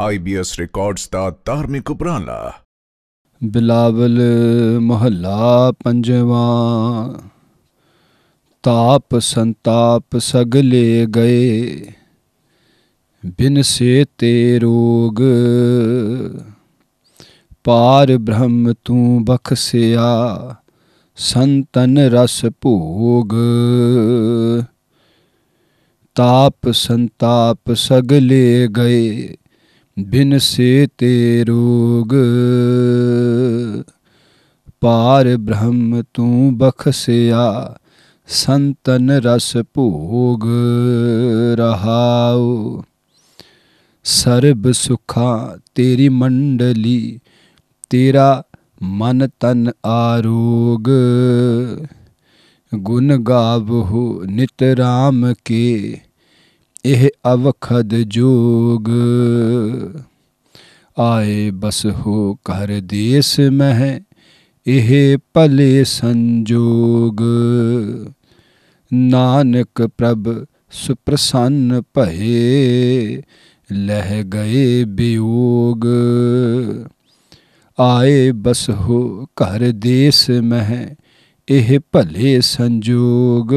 IBS records ਦਾ ਧਾਰਮਿਕ ਉਪਰਾਲਾ ਬਿਲਾਵਲ ਮਹੱਲਾ ਪੰਜਵਾ ਤਾਪ ਸੰਤਾਪ ਸਗਲੇ ਗਏ ਬਿਨ ਸੇ ਤੇ ਰੋਗ ਪਾਰ ਬ੍ਰਹਮ ਤੂੰ ਬਖਸਿਆ ਸੰਤਨ ਰਸ ਭੋਗ ਤਾਪ ਸੰਤਾਪ ਸਗਲੇ ਗਏ ਬਿਨ ਸੇ ਤੇ ਰੋਗ ਪਾਰ ਬ੍ਰਹਮ ਤੂੰ ਬਖਸਿਆ ਸੰਤਨ ਰਸ ਭੋਗ ਰਹਾਉ ਸਰਬ ਸੁਖਾ ਤੇਰੀ ਮੰਡਲੀ ਤੇਰਾ ਮਨ ਤਨ ਆਰੋਗ ਗੁਣ ਗਾਵਹੁ ਨਿਤ RAM ਕੇ ਇਹ अवखद जोग आए बस हो कर देश मह एह पले संजोग नानक प्रभ सुप्रसन्न भये लह गए वियोग आए बस हो घर देश मह एह भले संजोग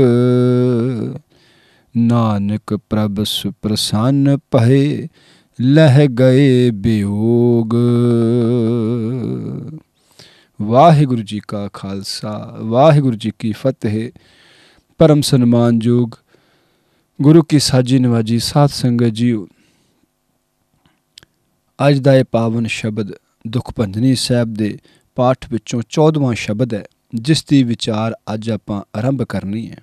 ਨਾਨਕ ਪ੍ਰਭ ਸੁਪ੍ਰਸੰਨ ਭਏ ਲਹਿ ਗਏ ਬਿਯੋਗ ਵਾਹਿਗੁਰੂ ਜੀ ਕਾ ਖਾਲਸਾ ਵਾਹਿਗੁਰੂ ਜੀ ਕੀ ਫਤਿਹ ਪਰਮ ਸਨਮਾਨ ਜੋਗ ਗੁਰੂ ਕੀ ਸਾਜੀ ਨਵਾਜੀ ਸਾਧ ਸੰਗਤ ਜੀਓ ਅੱਜ ਦਾ ਇਹ ਪਾਵਨ ਸ਼ਬਦ ਦੁਖ ਭੰਜਨੀ ਸਾਹਿਬ ਦੇ ਪਾਠ ਵਿੱਚੋਂ 14ਵਾਂ ਸ਼ਬਦ ਹੈ ਜਿਸ ਦੀ ਵਿਚਾਰ ਅੱਜ ਆਪਾਂ ਆਰੰਭ ਕਰਨੀ ਹੈ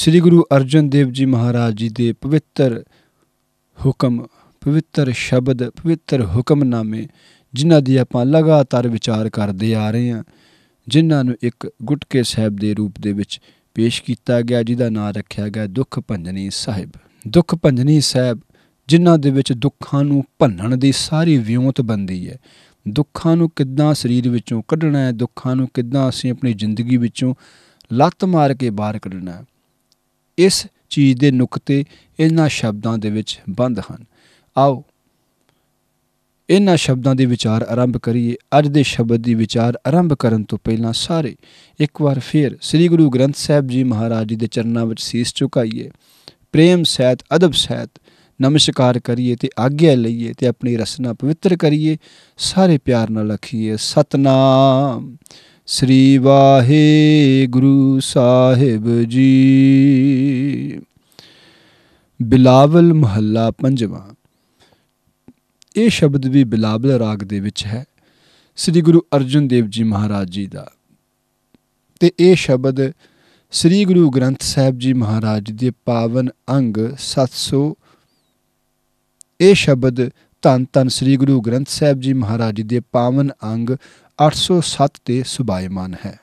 ਸ੍ਰੀ ਗੁਰੂ ਅਰਜਨ ਦੇਵ ਜੀ ਮਹਾਰਾਜ ਜੀ ਦੇ ਪਵਿੱਤਰ ਹੁਕਮ ਪਵਿੱਤਰ ਸ਼ਬਦ ਪਵਿੱਤਰ ਹੁਕਮਨਾਮੇ ਜਿਨ੍ਹਾਂ ਦੀ ਆਪਾਂ ਲਗਾਤਾਰ ਵਿਚਾਰ ਕਰਦੇ ਆ ਰਹੇ ਹਾਂ ਜਿਨ੍ਹਾਂ ਨੂੰ ਇੱਕ ਗੁਟਕੇ ਸਾਹਿਬ ਦੇ ਰੂਪ ਦੇ ਵਿੱਚ ਪੇਸ਼ ਕੀਤਾ ਗਿਆ ਜਿਹਦਾ ਨਾਮ ਰੱਖਿਆ ਗਿਆ ਦੁੱਖ ਭੰਜਨੀ ਸਾਹਿਬ ਦੁੱਖ ਭੰਜਨੀ ਸਾਹਿਬ ਜਿਨ੍ਹਾਂ ਦੇ ਵਿੱਚ ਦੁੱਖਾਂ ਨੂੰ ਭੰਨਣ ਦੀ ਸਾਰੀ ਵਿਉਂਤ ਬੰਦੀ ਹੈ ਦੁੱਖਾਂ ਨੂੰ ਕਿੱਦਾਂ ਸਰੀਰ ਵਿੱਚੋਂ ਕੱਢਣਾ ਹੈ ਦੁੱਖਾਂ ਨੂੰ ਕਿੱਦਾਂ ਅਸੀਂ ਆਪਣੀ ਜ਼ਿੰਦਗੀ ਵਿੱਚੋਂ ਲੱਤ ਮਾਰ ਕੇ ਬਾਹਰ ਕੱਢਣਾ ਹੈ ਇਸ ਚੀਜ਼ ਦੇ ਨੁਕਤੇ ਇਹਨਾਂ ਸ਼ਬਦਾਂ ਦੇ ਵਿੱਚ ਬੰਦ ਹਨ ਆਓ ਇਹਨਾਂ ਸ਼ਬਦਾਂ ਦੇ ਵਿਚਾਰ ਆਰੰਭ ਕਰੀਏ ਅੱਜ ਦੇ ਸ਼ਬਦ ਦੀ ਵਿਚਾਰ ਆਰੰਭ ਕਰਨ ਤੋਂ ਪਹਿਲਾਂ ਸਾਰੇ ਇੱਕ ਵਾਰ ਫੇਰ ਸ੍ਰੀ ਗੁਰੂ ਗ੍ਰੰਥ ਸਾਹਿਬ ਜੀ ਮਹਾਰਾਜ ਜੀ ਦੇ ਚਰਨਾਂ ਵਿੱਚ ਸੀਸ ਝੁਕਾਈਏ ਪ੍ਰੇਮ ਸਹਿਤ ਅਦਬ ਸਹਿਤ ਨਮਸਕਾਰ ਕਰੀਏ ਤੇ ਆਗਿਆ ਲਈਏ ਤੇ ਆਪਣੀ ਰਸਨਾ ਪਵਿੱਤਰ ਕਰੀਏ ਸਾਰੇ ਪਿਆਰ ਨਾਲ ਲਖੀਏ ਸਤਨਾਮ ਸ੍ਰੀ ਵਾਹਿਗੁਰੂ ਸਾਹਿਬ ਜੀ ਬਿਲਾਵਲ ਮਹੱਲਾ ਪੰਜਵਾਂ ਇਹ ਸ਼ਬਦ ਵੀ ਬਿਲਾਵਲ ਰਾਗ ਦੇ ਵਿੱਚ ਹੈ ਸ੍ਰੀ ਗੁਰੂ ਅਰਜਨ ਦੇਵ ਜੀ ਮਹਾਰਾਜ ਜੀ ਦਾ ਤੇ ਇਹ ਸ਼ਬਦ ਸ੍ਰੀ ਗੁਰੂ ਗ੍ਰੰਥ ਸਾਹਿਬ ਜੀ ਮਹਾਰਾਜ ਦੇ ਪਾਵਨ ਅੰਗ 700 ਇਹ ਸ਼ਬਦ ਤਨ ਤਨ ਸ੍ਰੀ ਗੁਰੂ ਗ੍ਰੰਥ ਸਾਹਿਬ ਜੀ ਮਹਾਰਾਜ ਦੇ ਪਾਵਨ ਅੰਗ 807 ਤੇ ਸੁਭਾਇਮਾਨ ਹੈ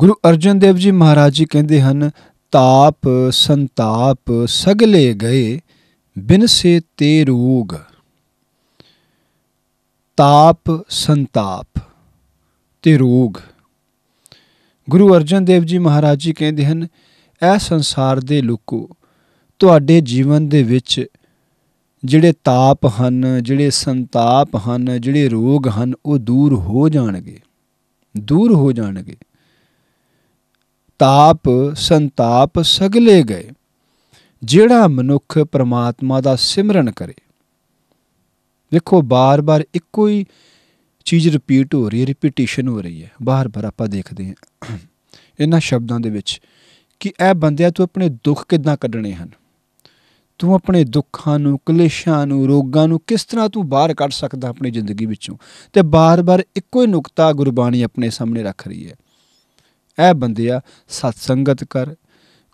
ਗੁਰੂ ਅਰਜਨ ਦੇਵ ਜੀ ਮਹਾਰਾਜ ਜੀ ਕਹਿੰਦੇ ਹਨ ਤਾਪ ਸੰਤਾਪ ਸਗਲੇ ਗਏ ਬਿਨ ਸੇ ਤੇ ਰੋਗ ਤਾਪ ਸੰਤਾਪ ਤੇ ਰੋਗ ਗੁਰੂ ਅਰਜਨ ਦੇਵ ਜੀ ਮਹਾਰਾਜ ਜੀ ਕਹਿੰਦੇ ਹਨ ਇਹ ਸੰਸਾਰ ਦੇ ਲੋਕੋ ਤੁਹਾਡੇ ਜੀਵਨ ਦੇ ਵਿੱਚ ਜਿਹੜੇ ਤਾਪ ਹਨ ਜਿਹੜੇ ਸੰਤਾਪ ਹਨ ਜਿਹੜੇ ਰੋਗ ਹਨ ਉਹ ਦੂਰ ਹੋ ਜਾਣਗੇ ਦੂਰ ਹੋ ਜਾਣਗੇ ਤਾਪ ਸੰਤਾਪ ਸਗਲੇ ਗਏ ਜਿਹੜਾ ਮਨੁੱਖ ਪ੍ਰਮਾਤਮਾ ਦਾ ਸਿਮਰਨ ਕਰੇ ਵੇਖੋ ਬਾਰ-ਬਾਰ ਇੱਕੋ ਹੀ ਚੀਜ਼ ਰਿਪੀਟ ਹੋ ਰਹੀ ਹੈ ਰਿਪੀਟੀਸ਼ਨ ਹੋ ਰਹੀ ਹੈ ਬਾਰ-ਬਾਰ ਆਪਾਂ ਦੇਖਦੇ ਹਾਂ ਇਹਨਾਂ ਸ਼ਬਦਾਂ ਦੇ ਵਿੱਚ ਕਿ ਇਹ ਬੰਦਿਆ ਤੂੰ ਆਪਣੇ ਦੁੱਖ ਕਿਦਾਂ ਕੱਢਣੇ ਹਨ ਤੂੰ ਆਪਣੇ ਦੁੱਖਾਂ ਨੂੰ ਕਲੇਸ਼ਾਂ ਨੂੰ ਰੋਗਾਂ ਨੂੰ ਕਿਸ ਤਰ੍ਹਾਂ ਤੂੰ ਬਾਹਰ ਕੱਢ ਸਕਦਾ ਆਪਣੀ ਜ਼ਿੰਦਗੀ ਵਿੱਚੋਂ ਤੇ ਬਾਰ-ਬਾਰ ਇੱਕੋ ਹੀ ਨੁਕਤਾ ਗੁਰਬਾਣੀ ਆਪਣੇ ਸਾਹਮਣੇ ਰੱਖ ਰਹੀ ਹੈ ਐ ਬੰਦਿਆ ਸਤ ਸੰਗਤ ਕਰ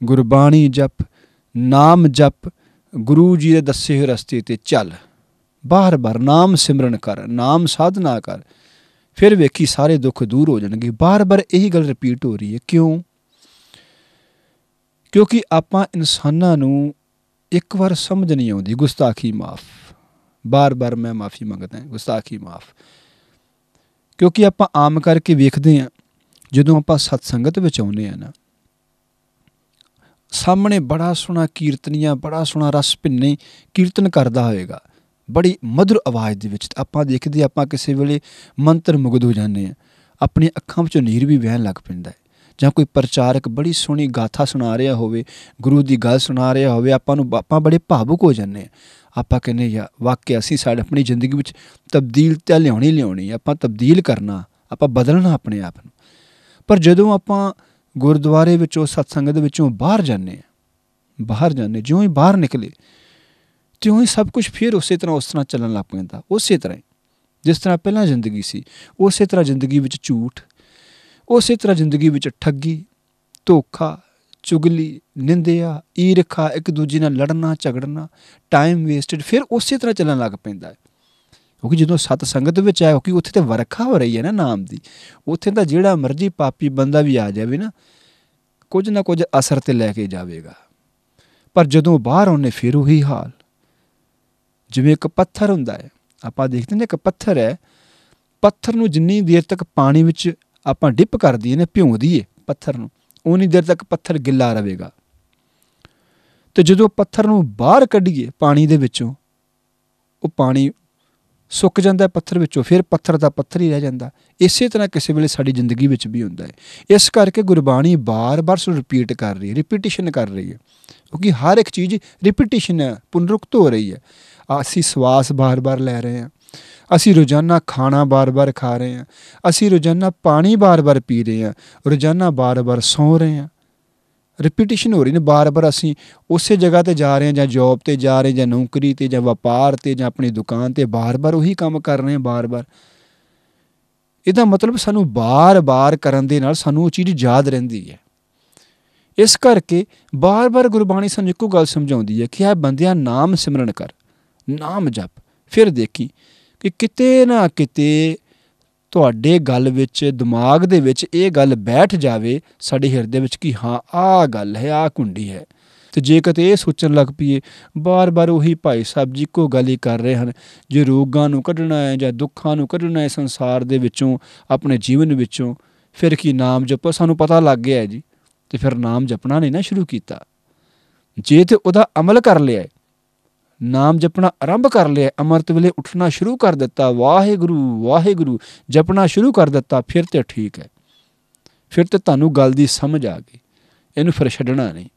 ਗੁਰਬਾਣੀ ਜਪ ਨਾਮ ਜਪ ਗੁਰੂ ਜੀ ਦੇ ਦੱਸੇ ਹੋਏ ਰਸਤੇ ਤੇ ਚੱਲ ਬਾਰ-ਬਾਰ ਨਾਮ ਸਿਮਰਨ ਕਰ ਨਾਮ ਸਾਧਨਾ ਕਰ ਫਿਰ ਵੇਖੀ ਸਾਰੇ ਦੁੱਖ ਦੂਰ ਹੋ ਜਾਣਗੇ ਬਾਰ-ਬਾਰ ਇਹੀ ਗੱਲ ਰਿਪੀਟ ਹੋ ਰਹੀ ਹੈ ਕਿਉਂ ਕਿਉਂਕਿ ਆਪਾਂ ਇਨਸਾਨਾਂ ਨੂੰ ਇੱਕ ਵਾਰ ਸਮਝ ਨਹੀਂ ਆਉਂਦੀ ਗੁਸਤਾਖੀ ਮਾਫ ਬਾਰ-ਬਾਰ ਮੈਂ ਮਾਫੀ ਮੰਗਦਾ ਹਾਂ ਗੁਸਤਾਖੀ ਮਾਫ ਕਿਉਂਕਿ ਆਪਾਂ ਆਮ ਕਰਕੇ ਵੇਖਦੇ ਆ ਜਦੋਂ ਆਪਾਂ ਸਤ ਸੰਗਤ ਵਿੱਚ ਆਉਂਦੇ ਆ ਨਾ ਸਾਹਮਣੇ ਬੜਾ ਸੋਹਣਾ ਕੀਰਤਨੀਆ ਬੜਾ ਸੋਹਣਾ ਰਸ ਭਿੰਨੇ ਕੀਰਤਨ ਕਰਦਾ ਹੋਵੇਗਾ ਬੜੀ ਮధుਰ ਆਵਾਜ਼ ਦੇ ਵਿੱਚ ਆਪਾਂ ਦੇਖਦੇ ਆਪਾਂ ਕਿਸੇ ਵੇਲੇ ਮੰਤਰ ਮੁਗਧ ਹੋ ਜਾਂਦੇ ਆ ਆਪਣੀਆਂ ਅੱਖਾਂ ਵਿੱਚੋਂ ਨੀਰ ਵੀ ਵਹਿਣ ਲੱਗ ਪੈਂਦਾ ਹੈ ਜਾਂ ਕੋਈ ਪ੍ਰਚਾਰਕ ਬੜੀ ਸੋਹਣੀ ਗਾਥਾ ਸੁਣਾ ਰਿਹਾ ਹੋਵੇ ਗੁਰੂ ਦੀ ਗੱਲ ਸੁਣਾ ਰਿਹਾ ਹੋਵੇ ਆਪਾਂ ਨੂੰ ਆਪਾਂ ਬੜੇ ਭਾਵੁਕ ਹੋ ਜਾਂਦੇ ਆ ਆਪਾਂ ਕਹਿੰਦੇ ਯਾ ਵਾਕਿਆ ਅਸੀਂ ਸਾਡ ਆਪਣੀ ਜ਼ਿੰਦਗੀ ਵਿੱਚ ਤਬਦੀਲ ਤੇ ਲਿਆਉਣੀ ਲਿਆਉਣੀ ਆਪਾਂ ਤਬਦੀਲ ਕਰਨਾ ਆਪਾਂ ਬਦਲਣਾ ਆਪਣੇ ਆਪ ਨੂੰ ਪਰ ਜਦੋਂ ਆਪਾਂ ਗੁਰਦੁਆਰੇ ਵਿੱਚੋਂ ਸਤਸੰਗ ਦੇ ਵਿੱਚੋਂ ਬਾਹਰ ਜਾਂਦੇ ਆ ਬਾਹਰ ਜਾਂਦੇ ਜਿਉਂ ਹੀ ਬਾਹਰ ਨਿਕਲੇ ਤਿਉਂ ਹੀ ਸਭ ਕੁਝ ਫਿਰ ਉਸੇ ਤਰ੍ਹਾਂ ਉਸ ਤਰ੍ਹਾਂ ਚੱਲਣ ਲੱਗ ਪੈਂਦਾ ਉਸੇ ਤਰ੍ਹਾਂ ਜਿਸ ਤਰ੍ਹਾਂ ਪਹਿਲਾਂ ਜ਼ਿੰਦਗੀ ਸੀ ਉਸੇ ਤਰ੍ਹਾਂ ਜ਼ਿੰਦਗੀ ਵਿੱਚ ਝੂਠ ਉਸੇ ਤਰ੍ਹਾਂ ਜ਼ਿੰਦਗੀ ਵਿੱਚ ਠੱਗੀ ਧੋਖਾ ਚੁਗਲੀ ਨਿੰਦਿਆ ਈਰਖਾ ਇੱਕ ਦੂਜੇ ਨਾਲ ਲੜਨਾ ਝਗੜਨਾ ਟਾਈਮ ਵੇਸਟਡ ਫਿਰ ਉਸੇ ਤਰ੍ਹਾਂ ਚੱਲਣ ਲੱਗ ਪੈਂਦਾ ਹੈ ਕਿਉਂਕਿ ਜਦੋਂ ਸਤ ਸੰਗਤ ਵਿੱਚ ਆਏ ਹੋ ਕਿ ਉੱਥੇ ਤੇ ਵਰਖਾ ਹੋ ਰਹੀ ਹੈ ਨਾ ਨਾਮ ਦੀ ਉੱਥੇ ਤਾਂ ਜਿਹੜਾ ਮਰਜ਼ੀ ਪਾਪੀ ਬੰਦਾ ਵੀ ਆ ਜਾਵੇ ਨਾ ਕੁਝ ਨਾ ਕੁਝ ਅਸਰ ਤੇ ਲੈ ਕੇ ਜਾਵੇਗਾ ਪਰ ਜਦੋਂ ਬਾਹਰ ਆਉਨੇ ਫਿਰ ਉਹੀ ਹਾਲ ਜਿਵੇਂ ਇੱਕ ਪੱਥਰ ਹੁੰਦਾ ਹੈ ਆਪਾਂ ਦੇਖਦੇ ਨੇ ਇੱਕ ਪੱਥਰ ਹੈ ਪੱਥਰ ਨੂੰ ਜਿੰਨੀ ਦੇਰ ਤੱਕ ਪਾਣੀ ਵਿੱਚ ਆਪਾਂ ਡਿਪ ਕਰ ਦਈਏ ਨੇ ਭਿਉਂ ਦਈਏ ਪੱਥਰ ਨੂੰ ਉਨੀ ਦੇਰ ਤੱਕ ਪੱਥਰ ਗਿੱਲਾ ਰਹੇਗਾ ਤੇ ਜਦੋਂ ਪੱਥਰ ਨੂੰ ਬਾਹਰ ਕੱਢੀਏ ਪਾਣੀ ਦੇ ਵਿੱਚੋਂ ਉਹ ਪਾਣੀ ਸੁੱਕ ਜਾਂਦਾ ਹੈ ਪੱਥਰ ਵਿੱਚੋਂ ਫਿਰ ਪੱਥਰ ਦਾ ਪੱਥਰ ਹੀ ਰਹਿ ਜਾਂਦਾ ਇਸੇ ਤਰ੍ਹਾਂ ਕਿਸੇ ਵੇਲੇ ਸਾਡੀ ਜ਼ਿੰਦਗੀ ਵਿੱਚ ਵੀ ਹੁੰਦਾ ਹੈ ਇਸ ਕਰਕੇ ਗੁਰਬਾਣੀ ਬਾਰ-ਬਾਰ ਸੁ ਰਿਪੀਟ ਕਰ ਰਹੀ ਹੈ ਰਿਪੀਟੀਸ਼ਨ ਕਰ ਰਹੀ ਹੈ ਕਿਉਂਕਿ ਹਰ ਇੱਕ ਚੀਜ਼ ਰਿਪੀਟੀਸ਼ਨ ਹੈ ਪੁਨਰੁਕਤ ਹੋ ਰਹੀ ਹੈ ਅਸੀਂ ਸਵਾਸ ਬਾਰ-ਬਾਰ ਲੈ ਰਹੇ ਹਾਂ ਅਸੀਂ ਰੋਜ਼ਾਨਾ ਖਾਣਾ ਬਾਰ-ਬਾਰ ਖਾ ਰਹੇ ਹਾਂ ਅਸੀਂ ਰੋਜ਼ਾਨਾ ਪਾਣੀ ਬਾਰ-ਬਾਰ ਪੀ ਰਹੇ ਹਾਂ ਰੋਜ਼ਾਨਾ ਬਾਰ-ਬਾਰ ਸੌਂ ਰਹੇ ਹਾਂ ਰਿਪੀਟੀਸ਼ਨ ਹੋ ਰਹੀ ਨੇ ਬਾਰ-ਬਾਰ ਅਸੀਂ ਉਸੇ ਜਗ੍ਹਾ ਤੇ ਜਾ ਰਹੇ ਹਾਂ ਜਾਂ ਜੌਬ ਤੇ ਜਾ ਰਹੇ ਜਾਂ ਨੌਕਰੀ ਤੇ ਜਾਂ ਵਪਾਰ ਤੇ ਜਾਂ ਆਪਣੀ ਦੁਕਾਨ ਤੇ ਬਾਰ-ਬਾਰ ਉਹੀ ਕੰਮ ਕਰ ਰਹੇ ਹਾਂ ਬਾਰ-ਬਾਰ ਇਹਦਾ ਮਤਲਬ ਸਾਨੂੰ ਬਾਰ-ਬਾਰ ਕਰਨ ਦੇ ਨਾਲ ਸਾਨੂੰ ਉਹ ਚੀਜ਼ ਯਾਦ ਰਹਿੰਦੀ ਹੈ ਇਸ ਕਰਕੇ ਬਾਰ-ਬਾਰ ਗੁਰਬਾਣੀ ਸਾਨੂੰ ਇੱਕੋ ਗੱਲ ਸਮਝਾਉਂਦੀ ਹੈ ਕਿ ਆ ਬੰਦਿਆ ਨਾਮ ਸਿਮਰਨ ਕਰ ਨਾਮ ਜਪ ਫਿਰ ਦੇਖੀ ਕਿ ਕਿਤੇ ਨਾ ਕਿਤੇ ਤੁਹਾਡੇ ਗੱਲ ਵਿੱਚ ਦਿਮਾਗ ਦੇ ਵਿੱਚ ਇਹ ਗੱਲ ਬੈਠ ਜਾਵੇ ਸਾਡੇ ਹਿਰਦੇ ਵਿੱਚ ਕਿ ਹਾਂ ਆਹ ਗੱਲ ਹੈ ਆਹ ਕੁੰਡੀ ਹੈ ਤੇ ਜੇ ਕਿਤੇ ਇਹ ਸੋਚਣ ਲੱਗ ਪਈਏ ਬਾਰ-ਬਾਰ ਉਹੀ ਭਾਈ ਸਾਹਿਬ ਜੀ ਕੋ ਗੱਲ ਹੀ ਕਰ ਰਹੇ ਹਨ ਜੇ ਰੋਗਾਂ ਨੂੰ ਕੱਢਣਾ ਹੈ ਜਾਂ ਦੁੱਖਾਂ ਨੂੰ ਕੱਢਣਾ ਹੈ ਸੰਸਾਰ ਦੇ ਵਿੱਚੋਂ ਆਪਣੇ ਜੀਵਨ ਵਿੱਚੋਂ ਫਿਰ ਕੀ ਨਾਮ ਜਪੋ ਸਾਨੂੰ ਪਤਾ ਲੱਗ ਗਿਆ ਜੀ ਤੇ ਫਿਰ ਨਾਮ ਜਪਣਾ ਨਹੀਂ ਨਾ ਸ਼ੁਰੂ ਕੀਤਾ ਜੇ ਤੇ ਉਹਦਾ ਅਮਲ ਕਰ ਲਿਆ ਨਾਮ ਜਪਣਾ ਆਰੰਭ ਕਰ ਲਿਆ ਅਮਰਤ ਵੇਲੇ ਉੱਠਣਾ ਸ਼ੁਰੂ ਕਰ ਦਿੱਤਾ ਵਾਹਿਗੁਰੂ ਵਾਹਿਗੁਰੂ ਜਪਣਾ ਸ਼ੁਰੂ ਕਰ ਦਿੱਤਾ ਫਿਰ ਤੇ ਠੀਕ ਹੈ ਫਿਰ ਤੇ ਤੁਹਾਨੂੰ ਗੱਲ ਦੀ ਸਮਝ ਆ ਗਈ ਇਹਨੂੰ ਫਿਰ ਛੱਡਣਾ ਨਹੀਂ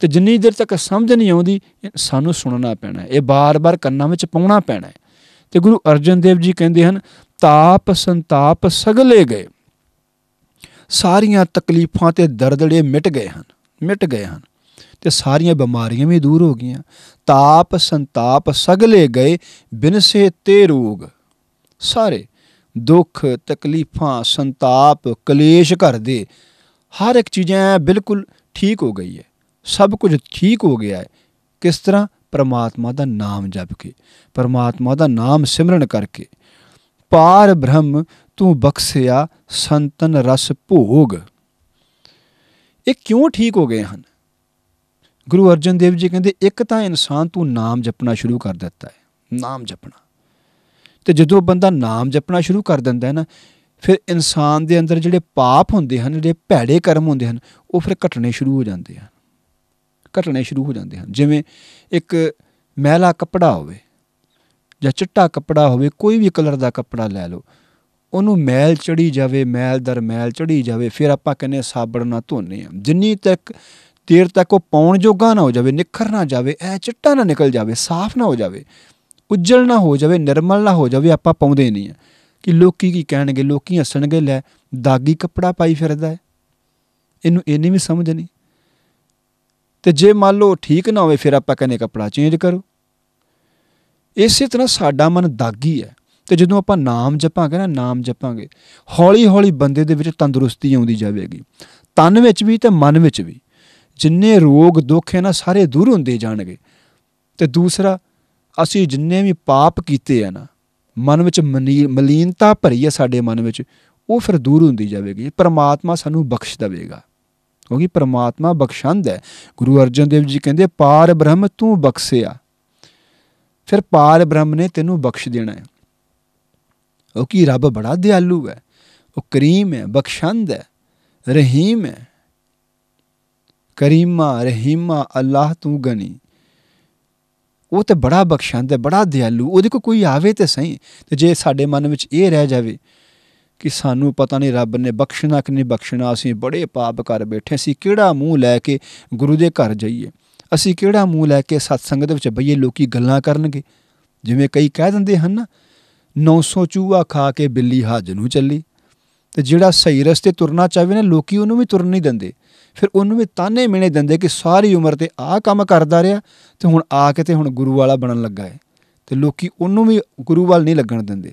ਤੇ ਜਿੰਨੀ ਦੇਰ ਤੱਕ ਸਮਝ ਨਹੀਂ ਆਉਂਦੀ ਸਾਨੂੰ ਸੁਣਨਾ ਪੈਣਾ ਇਹ ਬਾਰ-ਬਾਰ ਕੰਨਾਂ ਵਿੱਚ ਪਾਉਣਾ ਪੈਣਾ ਤੇ ਗੁਰੂ ਅਰਜਨ ਦੇਵ ਜੀ ਕਹਿੰਦੇ ਹਨ ਤਾਪ ਸੰਤਾਪ ਸਗਲੇ ਗਏ ਸਾਰੀਆਂ ਤਕਲੀਫਾਂ ਤੇ ਦਰਦੜੇ ਮਿਟ ਗਏ ਹਨ ਮਿਟ ਗਏ ਹਨ ਤੇ ਸਾਰੀਆਂ ਬਿਮਾਰੀਆਂ ਵੀ ਦੂਰ ਹੋ ਗਈਆਂ ਤਾਪ ਸੰਤਾਪ ਸਗਲੇ ਗਏ ਬਿਨਸੇ ਤੇ ਰੋਗ ਸਾਰੇ ਦੁੱਖ ਤਕਲੀਫਾਂ ਸੰਤਾਪ ਕਲੇਸ਼ ਘਰ ਦੇ ਹਰ ਇੱਕ ਚੀਜ਼ਾਂ ਬਿਲਕੁਲ ਠੀਕ ਹੋ ਗਈ ਹੈ ਸਭ ਕੁਝ ਠੀਕ ਹੋ ਗਿਆ ਹੈ ਕਿਸ ਤਰ੍ਹਾਂ ਪਰਮਾਤਮਾ ਦਾ ਨਾਮ ਜਪ ਕੇ ਪਰਮਾਤਮਾ ਦਾ ਨਾਮ ਸਿਮਰਨ ਕਰਕੇ ਪਾਰ ਬ੍ਰਹਮ ਤੂੰ ਬਖਸ਼ਿਆ ਸੰਤਨ ਰਸ ਭੋਗ ਇਹ ਕਿਉਂ ਠੀਕ ਹੋ ਗਏ ਹਨ ਗੁਰੂ ਅਰਜਨ ਦੇਵ ਜੀ ਕਹਿੰਦੇ ਇੱਕ ਤਾਂ ਇਨਸਾਨ ਤੂੰ ਨਾਮ ਜਪਣਾ ਸ਼ੁਰੂ ਕਰ ਦਿੱਤਾ ਹੈ ਨਾਮ ਜਪਣਾ ਤੇ ਜਦੋਂ ਬੰਦਾ ਨਾਮ ਜਪਣਾ ਸ਼ੁਰੂ ਕਰ ਦਿੰਦਾ ਹੈ ਨਾ ਫਿਰ ਇਨਸਾਨ ਦੇ ਅੰਦਰ ਜਿਹੜੇ ਪਾਪ ਹੁੰਦੇ ਹਨ ਜਿਹੜੇ ਭੈੜੇ ਕਰਮ ਹੁੰਦੇ ਹਨ ਉਹ ਫਿਰ ਘਟਣੇ ਸ਼ੁਰੂ ਹੋ ਜਾਂਦੇ ਹਨ ਘਟਣੇ ਸ਼ੁਰੂ ਹੋ ਜਾਂਦੇ ਹਨ ਜਿਵੇਂ ਇੱਕ ਮਹਿਲਾ ਕੱਪੜਾ ਹੋਵੇ ਜਾਂ ਚਿੱਟਾ ਕੱਪੜਾ ਹੋਵੇ ਕੋਈ ਵੀ ਕਲਰ ਦਾ ਕੱਪੜਾ ਲੈ ਲਓ ਉਹਨੂੰ ਮੈਲ ਚੜੀ ਜਾਵੇ ਮੈਲ ਦਰ ਮੈਲ ਚੜੀ ਜਾਵੇ ਫਿਰ ਆਪਾਂ ਕਹਿੰਨੇ ਸਾਬਣ ਨਾਲ ਧੋਨੇ ਆ ਜਿੰਨੀ ਤੱਕ ਦੇਰ ਤੱਕ ਉਹ ਪਾਉਣ ਜੋਗਾ ਨਾ ਹੋ ਜਾਵੇ ਨਿਖਰ ਨਾ ਜਾਵੇ ਐ ਚਿੱਟਾ ਨਾ ਨਿਕਲ ਜਾਵੇ ਸਾਫ਼ ਨਾ ਹੋ ਜਾਵੇ ਉਜਲ ਨਾ ਹੋ ਜਾਵੇ ਨਿਰਮਲ ਨਾ ਹੋ ਜਾਵੇ ਆਪਾਂ ਪਾਉਂਦੇ ਨਹੀਂ ਆ ਕਿ ਲੋਕੀ ਕੀ ਕਹਿਣਗੇ ਲੋਕੀ ਹੱਸਣਗੇ ਲੈ ਦਾਗੀ ਕੱਪੜਾ ਪਾਈ ਫਿਰਦਾ ਹੈ ਇਹਨੂੰ ਨਹੀਂ ਵੀ ਸਮਝ ਨਹੀਂ ਤੇ ਜੇ ਮੰਨ ਲਓ ਠੀਕ ਨਾ ਹੋਵੇ ਫਿਰ ਆਪਾਂ ਕਹਿੰਦੇ ਕੱਪੜਾ ਚੇਂਜ ਕਰੋ ਇਸੇ ਤਰ੍ਹਾਂ ਸਾਡਾ ਮਨ ਦਾਗੀ ਹੈ ਤੇ ਜਦੋਂ ਆਪਾਂ ਨਾਮ ਜਪਾਂਗੇ ਨਾ ਨਾਮ ਜਪਾਂਗੇ ਹੌਲੀ ਹੌਲੀ ਬੰਦੇ ਦੇ ਵਿੱਚ ਤੰਦਰੁਸਤੀ ਆਉਂਦੀ ਜਾਵੇਗੀ ਤਨ ਵਿੱਚ ਵੀ ਤੇ ਮਨ ਵਿੱਚ ਵੀ ਜਿੰਨੇ ਰੋਗ ਦੁੱਖ ਹੈ ਨਾ ਸਾਰੇ ਦੂਰ ਹੁੰਦੇ ਜਾਣਗੇ ਤੇ ਦੂਸਰਾ ਅਸੀਂ ਜਿੰਨੇ ਵੀ ਪਾਪ ਕੀਤੇ ਆ ਨਾ ਮਨ ਵਿੱਚ ਮਲੀਨਤਾ ਭਰੀ ਹੈ ਸਾਡੇ ਮਨ ਵਿੱਚ ਉਹ ਫਿਰ ਦੂਰ ਹੁੰਦੀ ਜਾਵੇਗੀ ਪਰਮਾਤਮਾ ਸਾਨੂੰ ਬਖਸ਼ ਦੇਵੇਗਾ ਕਿਉਂਕਿ ਪਰਮਾਤਮਾ ਬਖਸ਼ੰਦ ਹੈ ਗੁਰੂ ਅਰਜਨ ਦੇਵ ਜੀ ਕਹਿੰਦੇ ਪਾਰ ਬ੍ਰਹਮ ਤੂੰ ਬਖਸ਼ਿਆ ਫਿਰ ਪਾਰ ਬ੍ਰਹਮ ਨੇ ਤੈਨੂੰ ਬਖਸ਼ ਦੇਣਾ ਹੈ ਉਹ ਕੀ ਰੱਬ ਬੜਾ ਦਿਆਲੂ ਹੈ ਉਹ ਕਰੀਮ ਹੈ ਬਖਸ਼ੰਦ ਹੈ ਰਹੀਮ ਹੈ ਕਰੀਮਾ ਰਹੀਮਾ ਅੱਲਾਹ ਤੂੰ ਗਨੀ ਉਹ ਤੇ ਬੜਾ ਬਖਸ਼ੰਦ ਹੈ ਬੜਾ ਦਿਆਲੂ ਉਹਦੇ ਕੋ ਕੋਈ ਆਵੇ ਤੇ ਸਹੀ ਤੇ ਜੇ ਸਾਡੇ ਮਨ ਵਿੱਚ ਇਹ ਰਹਿ ਜਾਵੇ ਕਿ ਸਾਨੂੰ ਪਤਾ ਨਹੀਂ ਰੱਬ ਨੇ ਬਖਸ਼ਣਾ ਕਿ ਨਹੀਂ ਬਖਸ਼ਣਾ ਅਸੀਂ ਬੜੇ ਪਾਪ ਕਰ ਬੈਠੇ ਸੀ ਕਿਹੜਾ ਮੂੰਹ ਲੈ ਕੇ ਗੁਰੂ ਦੇ ਘਰ ਜਾਈਏ ਅਸੀਂ ਕਿਹੜਾ ਮੂੰਹ ਲੈ ਕੇ ਸਤਸੰਗ ਵਿੱਚ ਬਈਏ ਲੋਕੀ ਗੱਲਾਂ ਕਰਨਗੇ ਜਿਵੇਂ ਕਈ ਕਹਿ ਦਿੰਦੇ ਹਨ 900 ਚੂਹਾ ਖਾ ਕੇ ਬਿੱਲੀ ਹੱਜ ਨੂੰ ਚੱਲੀ ਤੇ ਜਿਹੜਾ ਸਹੀ ਰਸਤੇ ਤੁਰਨਾ ਚਾਹਵੇ ਨਾ ਲੋਕੀ ਉਹਨੂੰ ਵੀ ਤੁਰਨ ਨਹੀਂ ਦਿੰਦੇ ਫਿਰ ਉਹਨੂੰ ਵੀ ਤਾਨੇ ਮਿਣੇ ਦਿੰਦੇ ਕਿ ਸਾਰੀ ਉਮਰ ਤੇ ਆਹ ਕੰਮ ਕਰਦਾ ਰਿਹਾ ਤੇ ਹੁਣ ਆ ਕੇ ਤੇ ਹੁਣ ਗੁਰੂ ਵਾਲਾ ਬਣਨ ਲੱਗਾ ਹੈ ਤੇ ਲੋਕੀ ਉਹਨੂੰ ਵੀ ਗੁਰੂ ਵਾਲ ਨਹੀਂ ਲੱਗਣ ਦਿੰਦੇ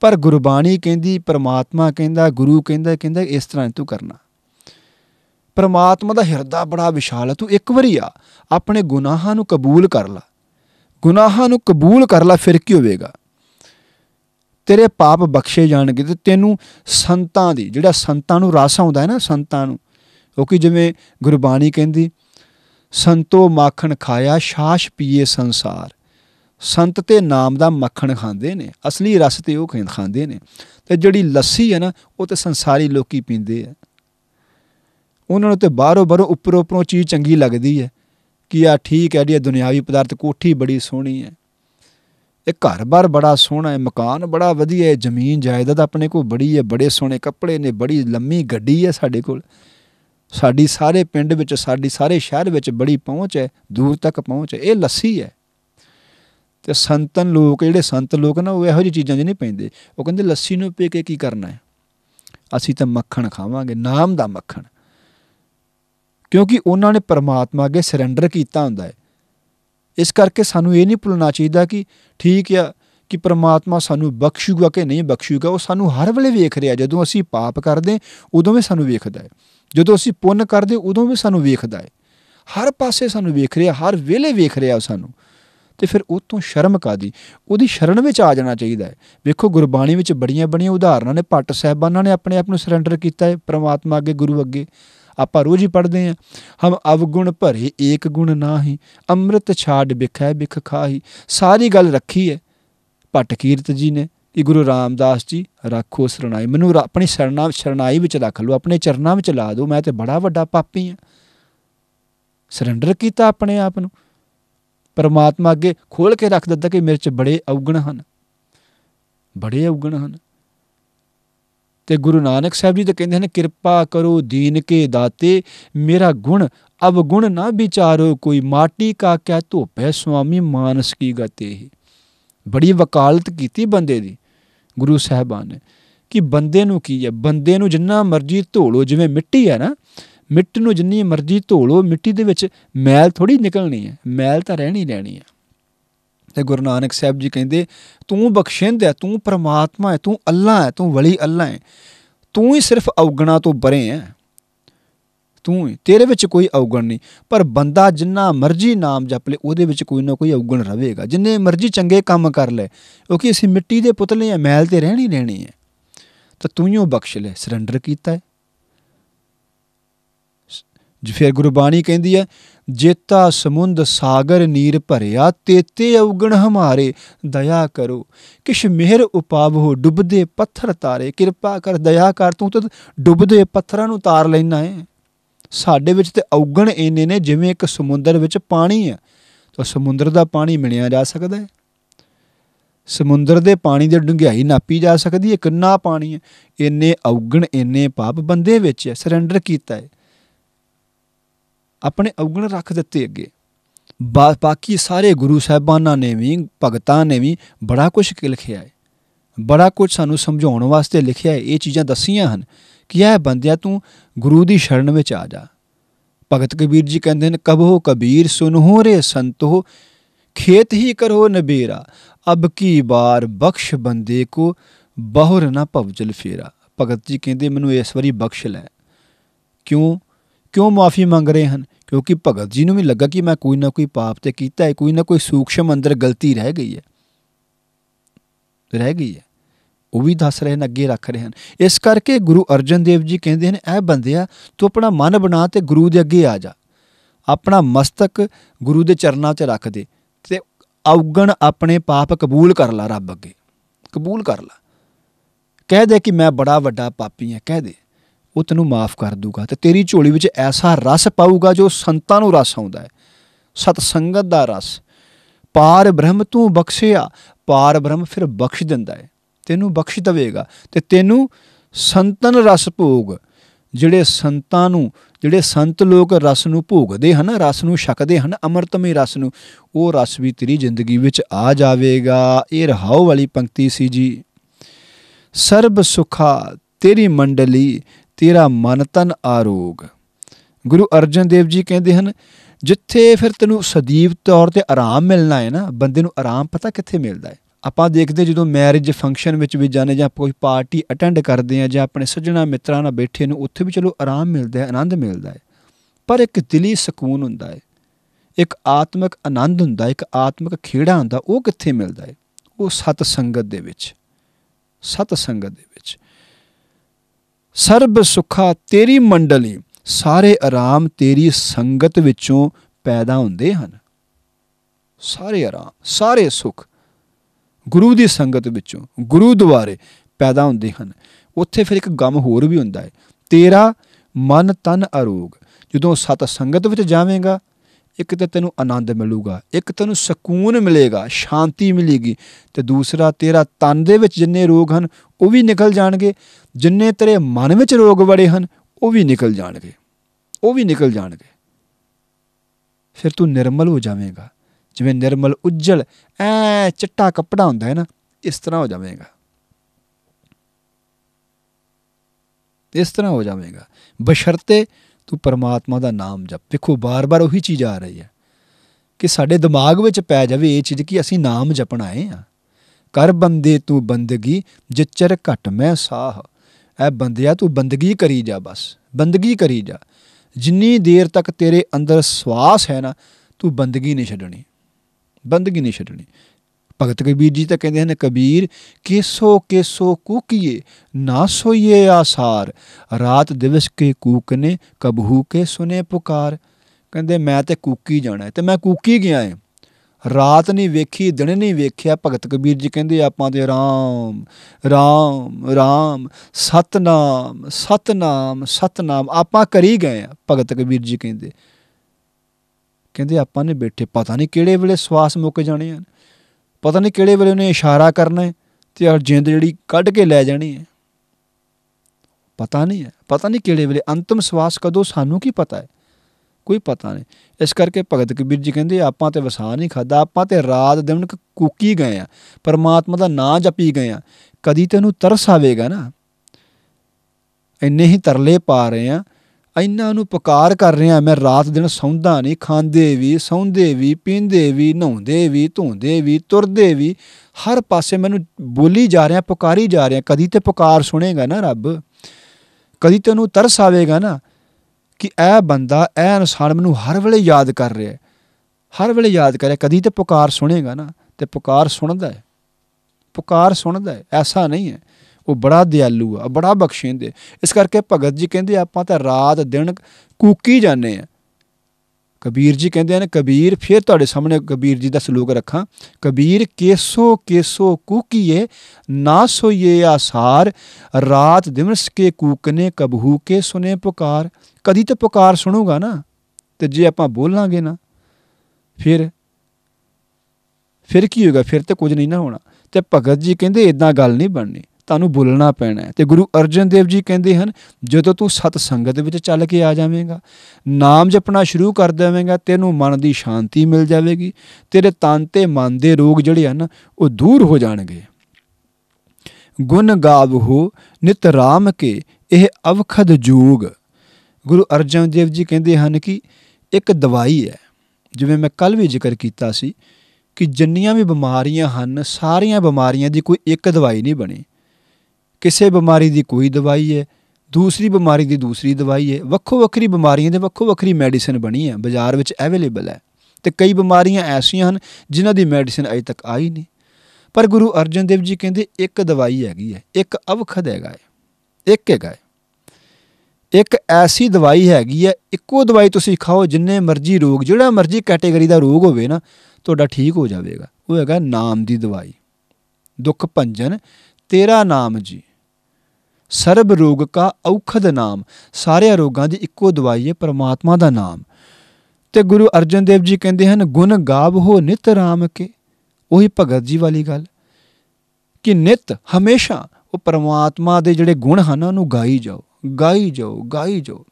ਪਰ ਗੁਰਬਾਣੀ ਕਹਿੰਦੀ ਪਰਮਾਤਮਾ ਕਹਿੰਦਾ ਗੁਰੂ ਕਹਿੰਦਾ ਕਹਿੰਦਾ ਇਸ ਤਰ੍ਹਾਂ ਤੂੰ ਕਰਨਾ ਪਰਮਾਤਮਾ ਦਾ ਹਿਰਦਾ ਬੜਾ ਵਿਸ਼ਾਲ ਹੈ ਤੂੰ ਇੱਕ ਵਾਰੀ ਆ ਆਪਣੇ ਗੁਨਾਹਾਂ ਨੂੰ ਕਬੂਲ ਕਰ ਲੈ ਗੁਨਾਹਾਂ ਨੂੰ ਕਬੂਲ ਕਰ ਲੈ ਫਿਰ ਕੀ ਹੋਵੇਗਾ ਤੇਰੇ ਪਾਪ ਬਖਸ਼ੇ ਜਾਣਗੇ ਤੇ ਤੈਨੂੰ ਸੰਤਾਂ ਦੀ ਜਿਹੜਾ ਸੰਤਾਂ ਨੂੰ ਰਸ ਆਉਂਦਾ ਹੈ ਨਾ ਸੰਤਾਂ ਨੂੰ ਉਹ ਕਿ ਜਿਵੇਂ ਗੁਰਬਾਣੀ ਕਹਿੰਦੀ ਸੰਤੋ ਮਾਖਣ ਖਾਇਆ ਸ਼ਾਸ਼ ਪੀਏ ਸੰਸਾਰ ਸੰਤ ਤੇ ਨਾਮ ਦਾ ਮੱਖਣ ਖਾਂਦੇ ਨੇ ਅਸਲੀ ਰਸ ਤੇ ਉਹ ਖਾਂਦੇ ਨੇ ਤੇ ਜਿਹੜੀ ਲੱਸੀ ਹੈ ਨਾ ਉਹ ਤੇ ਸੰਸਾਰੀ ਲੋਕੀ ਪੀਂਦੇ ਆ ਉਹਨਾਂ ਨੂੰ ਤੇ ਬਾਹਰੋਂ ਬਾਹਰੋਂ ਉੱਪਰੋਂ ਉੱਪਰੋਂ ਚੀਜ਼ ਚੰਗੀ ਲੱਗਦੀ ਹੈ ਕਿ ਆ ਠੀਕ ਹੈ ਜੀ ਦੁਨਿਆਵੀ ਪਦਾਰਥ ਕੋਠੀ ਬੜੀ ਸੋਹਣੀ ਹੈ ਇਹ ਘਰ-ਬਾਰ ਬੜਾ ਸੋਹਣਾ ਹੈ ਮਕਾਨ ਬੜਾ ਵਧੀਆ ਹੈ ਜ਼ਮੀਨ ਜਾਇਦਾਦ ਆਪਣੇ ਕੋਲ ਬੜੀ ਹੈ ਬੜੇ ਸੋਹਣੇ ਕੱਪੜੇ ਨੇ ਬੜੀ ਲੰਮੀ ਗੱਡੀ ਹੈ ਸਾਡੇ ਕੋਲ ਸਾਡੀ ਸਾਰੇ ਪਿੰਡ ਵਿੱਚ ਸਾਡੀ ਸਾਰੇ ਸ਼ਹਿਰ ਵਿੱਚ ਬੜੀ ਪਹੁੰਚ ਹੈ ਦੂਰ ਤੱਕ ਪਹੁੰਚ ਹੈ ਇਹ ਲੱਸੀ ਹੈ ਤੇ ਸੰਤਨ ਲੋਕ ਜਿਹੜੇ ਸੰਤ ਲੋਕ ਨਾ ਉਹ ਇਹੋ ਜਿਹੀ ਚੀਜ਼ਾਂ 'ਚ ਨਹੀਂ ਪੈਂਦੇ ਉਹ ਕਹਿੰਦੇ ਲੱਸੀ ਨੂੰ ਪੀ ਕੇ ਕੀ ਕਰਨਾ ਹੈ ਅਸੀਂ ਤਾਂ ਮੱਖਣ ਖਾਵਾਂਗੇ ਨਾਮ ਦਾ ਮੱਖਣ ਕਿਉਂਕਿ ਉਹਨਾਂ ਨੇ ਪਰਮਾਤਮਾ ਅੱਗੇ ਸਰੈਂਡਰ ਕੀਤਾ ਹੁੰਦਾ ਹੈ ਇਸ ਕਰਕੇ ਸਾਨੂੰ ਇਹ ਨਹੀਂ ਭੁੱਲਣਾ ਚਾਹੀਦਾ ਕਿ ਠੀਕ ਆ ਕਿ ਪ੍ਰਮਾਤਮਾ ਸਾਨੂੰ ਬਖਸ਼ੂਗਾ ਕਿ ਨਹੀਂ ਬਖਸ਼ੂਗਾ ਉਹ ਸਾਨੂੰ ਹਰ ਵੇਲੇ ਵੇਖ ਰਿਹਾ ਜਦੋਂ ਅਸੀਂ ਪਾਪ ਕਰਦੇ ਉਦੋਂ ਵੀ ਸਾਨੂੰ ਵੇਖਦਾ ਹੈ ਜਦੋਂ ਅਸੀਂ ਪੁੰਨ ਕਰਦੇ ਉਦੋਂ ਵੀ ਸਾਨੂੰ ਵੇਖਦਾ ਹੈ ਹਰ ਪਾਸੇ ਸਾਨੂੰ ਵੇਖ ਰਿਹਾ ਹਰ ਵੇਲੇ ਵੇਖ ਰਿਹਾ ਉਹ ਸਾਨੂੰ ਤੇ ਫਿਰ ਉਹ ਤੋਂ ਸ਼ਰਮ ਕਾਦੀ ਉਹਦੀ ਸ਼ਰਨ ਵਿੱਚ ਆ ਜਾਣਾ ਚਾਹੀਦਾ ਹੈ ਵੇਖੋ ਗੁਰਬਾਣੀ ਵਿੱਚ ਬੜੀਆਂ ਬੜੀਆਂ ਉਦਾਹਰਨਾਂ ਨੇ ਪੱਟ ਸਾਹਿਬਾਨਾਂ ਨੇ ਆਪਣੇ ਆਪ ਨੂੰ ਸਰੈਂਡਰ ਕੀਤਾ ਹੈ ਪ੍ਰਮਾਤਮਾ ਅੱਗੇ ਗੁਰੂ ਅੱਗੇ ਆਪਾਂ ਰੋਜ਼ ਹੀ ਪੜਦੇ ਆਂ ਹਮ ਅਵਗੁਣ ਭਰੇ ਏਕ ਗੁਣ ਨਾਹੀ ਅੰਮ੍ਰਿਤ ਛਾੜ ਬਿਖੈ ਬਿਖ ਖਾਹੀ ਸਾਰੀ ਗੱਲ ਰੱਖੀ ਹੈ ਭਟ ਕੀਰਤ ਜੀ ਨੇ ਕਿ ਗੁਰੂ ਰਾਮਦਾਸ ਜੀ ਰੱਖੋ ਸਰਣਾਈ ਮੈਨੂੰ ਆਪਣੀ ਸਰਣਾ ਸਰਣਾਈ ਵਿੱਚ ਰੱਖ ਲਓ ਆਪਣੇ ਚਰਨਾਂ ਵਿੱਚ ਲਾ ਦਿਓ ਮੈਂ ਤੇ ਬੜਾ ਵੱਡਾ ਪਾਪੀ ਆ ਸਰੈਂਡਰ ਕੀਤਾ ਆਪਣੇ ਆਪ ਨੂੰ ਪਰਮਾਤਮਾ ਅੱਗੇ ਖੋਲ ਕੇ ਰੱਖ ਦਿੱਤਾ ਕਿ ਮੇਰੇ 'ਚ ਬੜੇ ਔਗਣ ਹਨ ਬੜੇ ਔਗਣ ਹਨ ਤੇ ਗੁਰੂ ਨਾਨਕ ਸਾਹਿਬ ਜੀ ਤਾਂ ਕਹਿੰਦੇ ਹਨ ਕਿਰਪਾ ਕਰੋ ਦੀਨ ਕੇ ਦਾਤੇ ਮੇਰਾ ਗੁਣ ਅਬ ਗੁਣ ਨਾ ਵਿਚਾਰੋ ਕੋਈ ਮਾਟੀ ਕਾ ਕਹਿ ਧੋਪੈ ਸੁਆਮੀ ਮਾਨਸ ਕੀ ਗਤੇ ਬੜੀ ਵਕਾਲਤ ਕੀਤੀ ਬੰਦੇ ਦੀ ਗੁਰੂ ਸਾਹਿਬਾਨ ਨੇ ਕਿ ਬੰਦੇ ਨੂੰ ਕੀ ਹੈ ਬੰਦੇ ਨੂੰ ਜਿੰਨਾ ਮਰਜ਼ੀ ਧੋ ਲੋ ਜਿਵੇਂ ਮਿੱਟੀ ਹੈ ਨਾ ਮਿੱਟੀ ਨੂੰ ਜਿੰਨੀ ਮਰਜ਼ੀ ਧੋ ਲੋ ਮਿੱਟੀ ਦੇ ਵਿੱਚ ਮੈਲ ਥੋੜੀ ਨਿਕਲਣੀ ਹੈ ਮੈਲ ਤਾਂ ਰਹਿਣੀ ਲੈਣੀ ਹੈ ਤੇ ਗੁਰੂ ਨਾਨਕ ਸਾਹਿਬ ਜੀ ਕਹਿੰਦੇ ਤੂੰ ਬਖਸ਼ਿੰਦ ਹੈ ਤੂੰ ਪ੍ਰਮਾਤਮਾ ਹੈ ਤੂੰ ਅੱਲਾ ਹੈ ਤੂੰ ਵਲੀ ਅੱਲਾ ਹੈ ਤੂੰ ਹੀ ਸਿਰਫ ਔਗਣਾ ਤੋਂ ਬਰੇ ਹੈ ਤੂੰ ਹੀ ਤੇਰੇ ਵਿੱਚ ਕੋਈ ਔਗਣ ਨਹੀਂ ਪਰ ਬੰਦਾ ਜਿੰਨਾ ਮਰਜ਼ੀ ਨਾਮ ਜਪ ਲੇ ਉਹਦੇ ਵਿੱਚ ਕੋਈ ਨਾ ਕੋਈ ਔਗਣ ਰਹੇਗਾ ਜਿੰਨੇ ਮਰਜ਼ੀ ਚੰਗੇ ਕੰਮ ਕਰ ਲੈ ਕਿਉਂਕਿ ਅਸੀਂ ਮਿੱਟੀ ਦੇ ਪੁਤਲੇ ਆ ਮੈਲ ਤੇ ਰਹਿਣੀ ਰਹਿਣੀ ਹੈ ਤਾਂ ਤੂੰ ਹੀ ਬਖਸ਼ ਲੈ ਸਰੈਂਡਰ ਕੀਤਾ ਹੈ ਜੀ ਗੁਰਬਾਣੀ ਕਹਿੰਦੀ ਹੈ ਜੇਤਾ ਸਮੁੰਦ ਸਾਗਰ ਨੀਰ ਭਰਿਆ ਤੇਤੇ ਔਗਣ ਹਮਾਰੇ ਦਇਆ ਕਰੋ ਕਿਛ ਮਿਹਰ ਉਪਾਵੋ ਡੁੱਬਦੇ ਪੱਥਰ ਤਾਰੇ ਕਿਰਪਾ ਕਰ ਦਇਆ ਕਰ ਤੂੰ ਤਾਂ ਡੁੱਬਦੇ ਪੱਥਰਾਂ ਨੂੰ ਤਾਰ ਲੈਣਾ ਹੈ ਸਾਡੇ ਵਿੱਚ ਤੇ ਔਗਣ ਇੰਨੇ ਨੇ ਜਿਵੇਂ ਇੱਕ ਸਮੁੰਦਰ ਵਿੱਚ ਪਾਣੀ ਹੈ ਤਾਂ ਸਮੁੰਦਰ ਦਾ ਪਾਣੀ ਮਿਣਿਆ ਜਾ ਸਕਦਾ ਹੈ ਸਮੁੰਦਰ ਦੇ ਪਾਣੀ ਦੀ ਡੁੰਘਾਈ ਨਾਪੀ ਜਾ ਸਕਦੀ ਹੈ ਕਿੰਨਾ ਪਾਣੀ ਹੈ ਇੰਨੇ ਔਗਣ ਇੰਨੇ ਪਾਪ ਬੰਦੇ ਵਿੱਚ ਸਰੈਂਡਰ ਕੀਤਾ ਹੈ ਆਪਣੇ ਔਗਣ ਰੱਖ ਦਿੱਤੇ ਅੱਗੇ ਬਾਕੀ ਸਾਰੇ ਗੁਰੂ ਸਾਹਿਬਾਨਾਂ ਨੇ ਵੀ ਭਗਤਾਂ ਨੇ ਵੀ ਬੜਾ ਕੁਝ ਲਿਖਿਆ ਹੈ ਬੜਾ ਕੁਝ ਸਾਨੂੰ ਸਮਝਾਉਣ ਵਾਸਤੇ ਲਿਖਿਆ ਹੈ ਇਹ ਚੀਜ਼ਾਂ ਦੱਸੀਆਂ ਹਨ ਕਿ ਇਹ ਬੰਦਿਆ ਤੂੰ ਗੁਰੂ ਦੀ ਸ਼ਰਨ ਵਿੱਚ ਆ ਜਾ ਭਗਤ ਕਬੀਰ ਜੀ ਕਹਿੰਦੇ ਨੇ ਕਬੋ ਕਬੀਰ ਸੁਨਹੁ ਰੇ ਸੰਤੋ ਖੇਤ ਹੀ ਕਰੋ ਨਬੇਰਾ ਅਬ ਕੀ ਬਾਰ ਬਖਸ਼ ਬੰਦੇ ਕੋ ਬਹੁਰ ਨਾ ਭਵਜਲ ਫੇਰਾ ਭਗਤ ਜੀ ਕਹਿੰਦੇ ਮੈਨੂੰ ਇਸ ਵਾਰੀ ਬਖਸ਼ ਲੈ ਕਿਉਂ ਕਿਉਂ ਮਾਫੀ ਮੰਗ ਰਹੇ ਹਨ ਕਿਉਂਕਿ ਭਗਤ ਜੀ ਨੂੰ ਵੀ ਲੱਗਾ ਕਿ ਮੈਂ ਕੋਈ ਨਾ ਕੋਈ ਪਾਪ ਤੇ ਕੀਤਾ ਹੈ ਕੋਈ ਨਾ ਕੋਈ ਸੂਖਸ਼ਮ ਅੰਦਰ ਗਲਤੀ ਰਹਿ ਗਈ ਹੈ ਰਹਿ ਗਈ ਹੈ ਉਹ ਵੀ ਦੱਸ ਰਹੇ ਨੇ ਅੱਗੇ ਰੱਖ ਰਹੇ ਹਨ ਇਸ ਕਰਕੇ ਗੁਰੂ ਅਰਜਨ ਦੇਵ ਜੀ ਕਹਿੰਦੇ ਨੇ ਇਹ ਬੰਦਿਆ ਤੂੰ ਆਪਣਾ ਮਨ ਬਣਾ ਤੇ ਗੁਰੂ ਦੇ ਅੱਗੇ ਆ ਜਾ ਆਪਣਾ ਮਸਤਕ ਗੁਰੂ ਦੇ ਚਰਨਾਂ 'ਚ ਰੱਖ ਦੇ ਤੇ ਔਗਣ ਆਪਣੇ ਪਾਪ ਕਬੂਲ ਕਰ ਲੈ ਰੱਬ ਅੱਗੇ ਕਬੂਲ ਕਰ ਲੈ ਕਹਿ ਦੇ ਕਿ ਮੈਂ ਬੜਾ ਵੱਡਾ ਪਾਪੀ ਹਾਂ ਕਹਿ ਦੇ ਉਹ ਤੈਨੂੰ ਮਾਫ ਕਰ ਦੂਗਾ ਤੇ ਤੇਰੀ ਝੋਲੀ ਵਿੱਚ ਐਸਾ ਰਸ ਪਾਊਗਾ ਜੋ ਸੰਤਾਂ ਨੂੰ ਰਸ ਆਉਂਦਾ ਹੈ ਸਤ ਸੰਗਤ ਦਾ ਰਸ ਪਾਰ ਬ੍ਰਹਮ ਤੂੰ ਬਖਸ਼ਿਆ ਪਾਰ ਬ੍ਰਹਮ ਫਿਰ ਬਖਸ਼ ਦਿੰਦਾ ਹੈ ਤੈਨੂੰ ਬਖਸ਼ ਦੇਵੇਗਾ ਤੇ ਤੈਨੂੰ ਸੰਤਨ ਰਸ ਭੋਗ ਜਿਹੜੇ ਸੰਤਾਂ ਨੂੰ ਜਿਹੜੇ ਸੰਤ ਲੋਕ ਰਸ ਨੂੰ ਭੋਗਦੇ ਹਨ ਰਸ ਨੂੰ ਛਕਦੇ ਹਨ ਅਮਰਤਮਈ ਰਸ ਨੂੰ ਉਹ ਰਸ ਵੀ ਤੇਰੀ ਜ਼ਿੰਦਗੀ ਵਿੱਚ ਆ ਜਾਵੇਗਾ ਇਹ ਰਹਾਉ ਵਾਲੀ ਪੰਕਤੀ ਸੀ ਜੀ ਸਰਬ ਸੁਖਾ ਤੇਰੀ ਮੰਡਲੀ ਤੇਰਾ ਮਨ ਤਨ ਆਰੋਗ ਗੁਰੂ ਅਰਜਨ ਦੇਵ ਜੀ ਕਹਿੰਦੇ ਹਨ ਜਿੱਥੇ ਫਿਰ ਤੈਨੂੰ ਸਦੀਵ ਤੌਰ ਤੇ ਆਰਾਮ ਮਿਲਣਾ ਹੈ ਨਾ ਬੰਦੇ ਨੂੰ ਆਰਾਮ ਪਤਾ ਕਿੱਥੇ ਮਿਲਦਾ ਹੈ ਆਪਾਂ ਦੇਖਦੇ ਜਦੋਂ ਮੈਰਿਜ ਫੰਕਸ਼ਨ ਵਿੱਚ ਵੀ ਜਾਂਦੇ ਜਾਂ ਕੋਈ ਪਾਰਟੀ ਅਟੈਂਡ ਕਰਦੇ ਆ ਜਾਂ ਆਪਣੇ ਸੱਜਣਾ ਮਿੱਤਰਾਂ ਨਾਲ ਬੈਠੇ ਨੂੰ ਉੱਥੇ ਵੀ ਚਲੋ ਆਰਾਮ ਮਿਲਦਾ ਹੈ ਆਨੰਦ ਮਿਲਦਾ ਹੈ ਪਰ ਇੱਕ ਦਿਲੀ ਸਕੂਨ ਹੁੰਦਾ ਹੈ ਇੱਕ ਆਤਮਿਕ ਆਨੰਦ ਹੁੰਦਾ ਹੈ ਇੱਕ ਆਤਮਿਕ ਖੇੜਾ ਹੁੰਦਾ ਉਹ ਕਿੱਥੇ ਮਿਲਦਾ ਹੈ ਉਹ ਸਤ ਸੰਗਤ ਦੇ ਵਿੱਚ ਸਤ ਸੰਗਤ ਦੇ ਵਿੱਚ ਸਰਬ ਸੁਖਾ ਤੇਰੀ ਮੰਡਲੀ ਸਾਰੇ ਆਰਾਮ ਤੇਰੀ ਸੰਗਤ ਵਿੱਚੋਂ ਪੈਦਾ ਹੁੰਦੇ ਹਨ ਸਾਰੇ ਆਰਾਮ ਸਾਰੇ ਸੁਖ ਗੁਰੂ ਦੀ ਸੰਗਤ ਵਿੱਚੋਂ ਗੁਰੂ ਦੁਆਰੇ ਪੈਦਾ ਹੁੰਦੇ ਹਨ ਉੱਥੇ ਫਿਰ ਇੱਕ ਗਮ ਹੋਰ ਵੀ ਹੁੰਦਾ ਹੈ ਤੇਰਾ ਮਨ ਤਨ ਅਰੋਗ ਜਦੋਂ ਸਤ ਸੰਗਤ ਵਿੱਚ ਜਾਵੇਂਗਾ ਇੱਕ ਤਾਂ ਤੈਨੂੰ ਆਨੰਦ ਮਿਲੂਗਾ ਇੱਕ ਤੈਨੂੰ ਸਕੂਨ ਮਿਲੇਗਾ ਸ਼ਾਂਤੀ ਮਿਲੇਗੀ ਤੇ ਦੂਸਰਾ ਤੇਰਾ ਤਨ ਦੇ ਵਿੱਚ ਜਿੰਨੇ ਰੋਗ ਹਨ ਉਹ ਵੀ ਨਿਕਲ ਜਾਣਗੇ ਜਿੰਨੇ ਤੇਰੇ ਮਨ ਵਿੱਚ ਰੋਗ ਵੜੇ ਹਨ ਉਹ ਵੀ ਨਿਕਲ ਜਾਣਗੇ ਉਹ ਵੀ ਨਿਕਲ ਜਾਣਗੇ ਫਿਰ ਤੂੰ ਨਿਰਮਲ ਹੋ ਜਾਵੇਂਗਾ ਜਿਵੇਂ ਨਿਰਮਲ ਉਜਲ ਐ ਚਿੱਟਾ ਕੱਪੜਾ ਹੁੰਦਾ ਹੈ ਨਾ ਇਸ ਤਰ੍ਹਾਂ ਹੋ ਜਾਵੇਂਗਾ ਇਸ ਤਰ੍ਹਾਂ ਹੋ ਜਾਵੇਂਗਾ ਬਸ਼ਰਤੇ ਤੂੰ ਪਰਮਾਤਮਾ ਦਾ ਨਾਮ ਜਪ ਵੇਖੋ ਬਾਰ-ਬਾਰ ਉਹੀ ਚੀਜ਼ ਆ ਰਹੀ ਹੈ ਕਿ ਸਾਡੇ ਦਿਮਾਗ ਵਿੱਚ ਪੈ ਜਾਵੇ ਇਹ ਚੀਜ਼ ਕਿ ਅਸੀਂ ਨਾਮ ਜਪਣ ਆਏ ਆ ਕਰ ਬੰਦੇ ਤੂੰ ਬੰਦਗੀ ਜਿਚਰ ਘਟ ਮੈਂ ਸਾਹ ਐ ਬੰਦਿਆ ਤੂੰ ਬੰਦਗੀ ਕਰੀ ਜਾ ਬਸ ਬੰਦਗੀ ਕਰੀ ਜਾ ਜਿੰਨੀ ਦੇਰ ਤੱਕ ਤੇਰੇ ਅੰਦਰ ਸਵਾਸ ਹੈ ਨਾ ਤੂੰ ਬੰਦਗੀ ਨਹੀਂ ਛੱਡਣੀ ਬੰਦਗੀ ਨਹੀਂ ਛੱਡਣੀ ਭਗਤ ਕਬੀਰ ਜੀ ਤਾਂ ਕਹਿੰਦੇ ਹਨ ਕਬੀਰ ਕੇਸੋ ਕੇਸੋ ਕੂਕੀਏ ਨਾ ਸੋਈਏ ਆਸਾਰ ਰਾਤ ਦਿਵਸ ਕੇ ਕੂਕਨੇ ਕਬਹੂ ਕੇ ਸੁਨੇ ਪੁਕਾਰ ਕਹਿੰਦੇ ਮੈਂ ਤੇ ਕੂਕੀ ਜਾਣਾ ਤੇ ਮੈਂ ਕੂਕੀ ਗਿਆ ਹਾਂ ਰਾਤ ਨਹੀਂ ਵੇਖੀ ਦਿਨ ਨਹੀਂ ਵੇਖਿਆ ਭਗਤ ਕਬੀਰ ਜੀ ਕਹਿੰਦੇ ਆਪਾਂ ਤੇ ਰਾਮ ਰਾਮ ਰਾਮ ਸਤਨਾਮ ਸਤਨਾਮ ਸਤਨਾਮ ਆਪਾਂ ਕਰੀ ਗਏ ਆ ਭਗਤ ਕਬੀਰ ਜੀ ਕਹਿੰਦੇ ਕਹਿੰਦੇ ਆਪਾਂ ਨੇ ਬੈਠੇ ਪਤਾ ਨਹੀਂ ਕਿਹੜੇ ਵੇਲੇ ਸਵਾਸ ਮੁੱਕ ਜਾਣੇ ਆ ਪਤਾ ਨਹੀਂ ਕਿਹੜੇ ਵੇਲੇ ਉਹਨੇ ਇਸ਼ਾਰਾ ਕਰਨਾ ਹੈ ਤੇ ਆ ਜਿੰਦ ਜਿਹੜੀ ਕੱਢ ਕੇ ਲੈ ਜਾਣੀ ਹੈ ਪਤਾ ਨਹੀਂ ਹੈ ਪਤਾ ਨਹੀਂ ਕਿਹੜੇ ਵੇਲੇ ਅੰਤਮ ਸਵਾਸ ਕਦੋਂ ਸਾਨੂੰ ਕੀ ਪਤਾ ਹੈ ਕੋਈ ਪਤਾ ਨਹੀਂ ਇਸ ਕਰਕੇ ਭਗਤ ਕਬੀਰ ਜੀ ਕਹਿੰਦੇ ਆਪਾਂ ਤੇ ਵਸਾ ਨਹੀਂ ਖਾਦਾ ਆਪਾਂ ਤੇ ਰਾਤ ਦਿਨ ਕੂਕੀ ਗਏ ਆ ਪਰਮਾਤਮਾ ਦਾ ਨਾਂ ਜਪੀ ਗਏ ਆ ਕਦੀ ਤੈਨੂੰ ਤਰਸ ਆਵੇਗਾ ਨਾ ਇੰਨੇ ਹੀ ਤਰਲੇ ਪਾ ਰਹੇ ਆ ਇਹਨਾਂ ਨੂੰ ਪੁਕਾਰ ਕਰ ਰਿਹਾ ਮੈਂ ਰਾਤ ਦਿਨ ਸੌਂਦਾ ਨਹੀਂ ਖਾਂਦੇ ਵੀ ਸੌਂਦੇ ਵੀ ਪੀਂਦੇ ਵੀ ਨਹਾਉਂਦੇ ਵੀ ਧੋਂਦੇ ਵੀ ਤੁਰਦੇ ਵੀ ਹਰ ਪਾਸੇ ਮੈਨੂੰ ਬੋਲੀ ਜਾ ਰਿਹਾ ਪੁਕਾਰੀ ਜਾ ਰਿਹਾ ਕਦੀ ਤੇ ਪੁਕਾਰ ਸੁਣੇਗਾ ਨਾ ਰੱਬ ਕਦੀ ਤੈਨੂੰ ਤਰਸ ਆਵੇਗਾ ਨਾ ਕਿ ਇਹ ਬੰਦਾ ਇਹ ਇਨਸਾਨ ਮੈਨੂੰ ਹਰ ਵੇਲੇ ਯਾਦ ਕਰ ਰਿਹਾ ਹਰ ਵੇਲੇ ਯਾਦ ਰਿਹਾ ਕਦੀ ਤੇ ਪੁਕਾਰ ਸੁਣੇਗਾ ਨਾ ਤੇ ਪੁਕਾਰ ਸੁਣਦਾ ਹੈ ਪੁਕਾਰ ਸੁਣਦਾ ਹੈ ਐਸਾ ਨਹੀਂ ਹੈ ਉਹ ਬੜਾ ਦਿਆਲੂ ਆ ਬੜਾ ਬਖਸ਼ਿੰਦੇ ਇਸ ਕਰਕੇ ਭਗਤ ਜੀ ਕਹਿੰਦੇ ਆਪਾਂ ਤਾਂ ਰਾਤ ਦਿਨ ਕੂਕੀ ਜਾਂਦੇ ਆ ਕਬੀਰ ਜੀ ਕਹਿੰਦੇ ਨੇ ਕਬੀਰ ਫਿਰ ਤੁਹਾਡੇ ਸਾਹਮਣੇ ਕਬੀਰ ਜੀ ਦਾ ਸਲੋਕ ਰੱਖਾਂ ਕਬੀਰ ਕੇਸੋ ਕੇਸੋ ਕੂਕੀਏ ਨਾ ਸੋਈਏ ਆਸਾਰ ਰਾਤ ਦਿਵਸ ਕੇ ਕੂਕਨੇ ਕਬਹੂ ਕੇ ਸੁਨੇ ਪੁਕਾਰ ਕਦੀ ਤੇ ਪੁਕਾਰ ਸੁਣੂਗਾ ਨਾ ਤੇ ਜੇ ਆਪਾਂ ਬੋਲਾਂਗੇ ਨਾ ਫਿਰ ਫਿਰ ਕੀ ਹੋਏਗਾ ਫਿਰ ਤੇ ਕੁਝ ਨਹੀਂ ਨਾ ਹੋਣਾ ਤੇ ਭਗਤ ਜੀ ਕਹਿੰਦੇ ਇਦਾਂ ਗੱਲ ਨਹੀਂ ਬਣਨੀ ਤੁਹਾਨੂੰ ਬੋਲਣਾ ਪੈਣਾ ਹੈ ਤੇ ਗੁਰੂ ਅਰਜਨ ਦੇਵ ਜੀ ਕਹਿੰਦੇ ਹਨ ਜਦੋਂ ਤੂੰ ਸਤ ਸੰਗਤ ਦੇ ਵਿੱਚ ਚੱਲ ਕੇ ਆ ਜਾਵੇਂਗਾ ਨਾਮ ਜਪਣਾ ਸ਼ੁਰੂ ਕਰ ਦੇਵੇਂਗਾ ਤੈਨੂੰ ਮਨ ਦੀ ਸ਼ਾਂਤੀ ਮਿਲ ਜਾਵੇਗੀ ਤੇਰੇ ਤਨ ਤੇ ਮਨ ਦੇ ਰੋਗ ਜਿਹੜੇ ਹਨ ਉਹ ਦੂਰ ਹੋ ਜਾਣਗੇ ਗੁਣ ਹੋ ਨਿਤ ਰਾਮ ਕੇ ਇਹ ਅਵਖਦ ਜੋਗ ਗੁਰੂ ਅਰਜਨ ਦੇਵ ਜੀ ਕਹਿੰਦੇ ਹਨ ਕਿ ਇੱਕ ਦਵਾਈ ਹੈ ਜਿਵੇਂ ਮੈਂ ਕੱਲ ਵੀ ਜ਼ਿਕਰ ਕੀਤਾ ਸੀ ਕਿ ਜੰਨੀਆਂ ਵੀ ਬਿਮਾਰੀਆਂ ਹਨ ਸਾਰੀਆਂ ਬਿਮਾਰੀਆਂ ਦੀ ਕੋਈ ਇੱਕ ਦਵਾਈ ਨਹੀਂ ਬਣੀ ਕਿਸੇ ਬਿਮਾਰੀ ਦੀ ਕੋਈ ਦਵਾਈ ਹੈ ਦੂਸਰੀ ਬਿਮਾਰੀ ਦੀ ਦੂਸਰੀ ਦਵਾਈ ਹੈ ਵੱਖੋ ਵੱਖਰੀ ਬਿਮਾਰੀਆਂ ਦੇ ਵੱਖੋ ਵੱਖਰੀ ਮੈਡੀਸਿਨ ਬਣੀ ਹੈ ਬਾਜ਼ਾਰ ਵਿੱਚ ਅਵੇਲੇਬਲ ਹੈ ਤੇ ਕਈ ਬਿਮਾਰੀਆਂ ਐਸੀਆਂ ਹਨ ਜਿਨ੍ਹਾਂ ਦੀ ਮੈਡੀਸਿਨ ਅਜੇ ਤੱਕ ਆਈ ਨਹੀਂ ਪਰ ਗੁਰੂ ਅਰਜਨ ਦੇਵ ਜੀ ਕਹਿੰਦੇ ਇੱਕ ਦਵਾਈ ਹੈਗੀ ਹੈ ਇੱਕ ਅਵਖਦ ਹੈਗਾ ਹੈ ਇੱਕ ਹੈਗਾ ਹੈ ਇੱਕ ਐਸੀ ਦਵਾਈ ਹੈਗੀ ਹੈ ਇੱਕੋ ਦਵਾਈ ਤੁਸੀਂ ਖਾਓ ਜਿੰਨੇ ਮਰਜ਼ੀ ਰੋਗ ਜਿਹੜਾ ਮਰਜ਼ੀ ਕੈਟਾਗਰੀ ਦਾ ਰੋਗ ਹੋਵੇ ਨਾ ਤੁਹਾਡਾ ਠੀਕ ਹੋ ਜਾਵੇਗਾ ਉਹ ਹੈਗਾ ਨਾਮ ਦੀ ਦਵਾਈ ਦੁੱਖ ਭੰਜਨ ਤੇਰਾ ਨਾਮ ਜੀ ਸਰਬ ਰੋਗ ਕਾ ਔਖਦ ਨਾਮ ਸਾਰੇ ਰੋਗਾਂ ਦੀ ਇੱਕੋ ਦਵਾਈ ਹੈ ਪਰਮਾਤਮਾ ਦਾ ਨਾਮ ਤੇ ਗੁਰੂ ਅਰਜਨ ਦੇਵ ਜੀ ਕਹਿੰਦੇ ਹਨ ਗੁਣ ਗਾਵ ਹੋ ਨਿਤ ਰਾਮ ਕੇ ਉਹੀ ਭਗਤ ਜੀ ਵਾਲੀ ਗੱਲ ਕਿ ਨਿਤ ਹਮੇਸ਼ਾ ਉਹ ਪਰਮਾਤਮਾ ਦੇ ਜਿਹੜੇ ਗੁਣ ਹਨ ਉਹਨੂੰ ਗਾਈ ਜਾਓ ਗਾਈ ਜਾਓ ਗਾਈ ਜਾਓ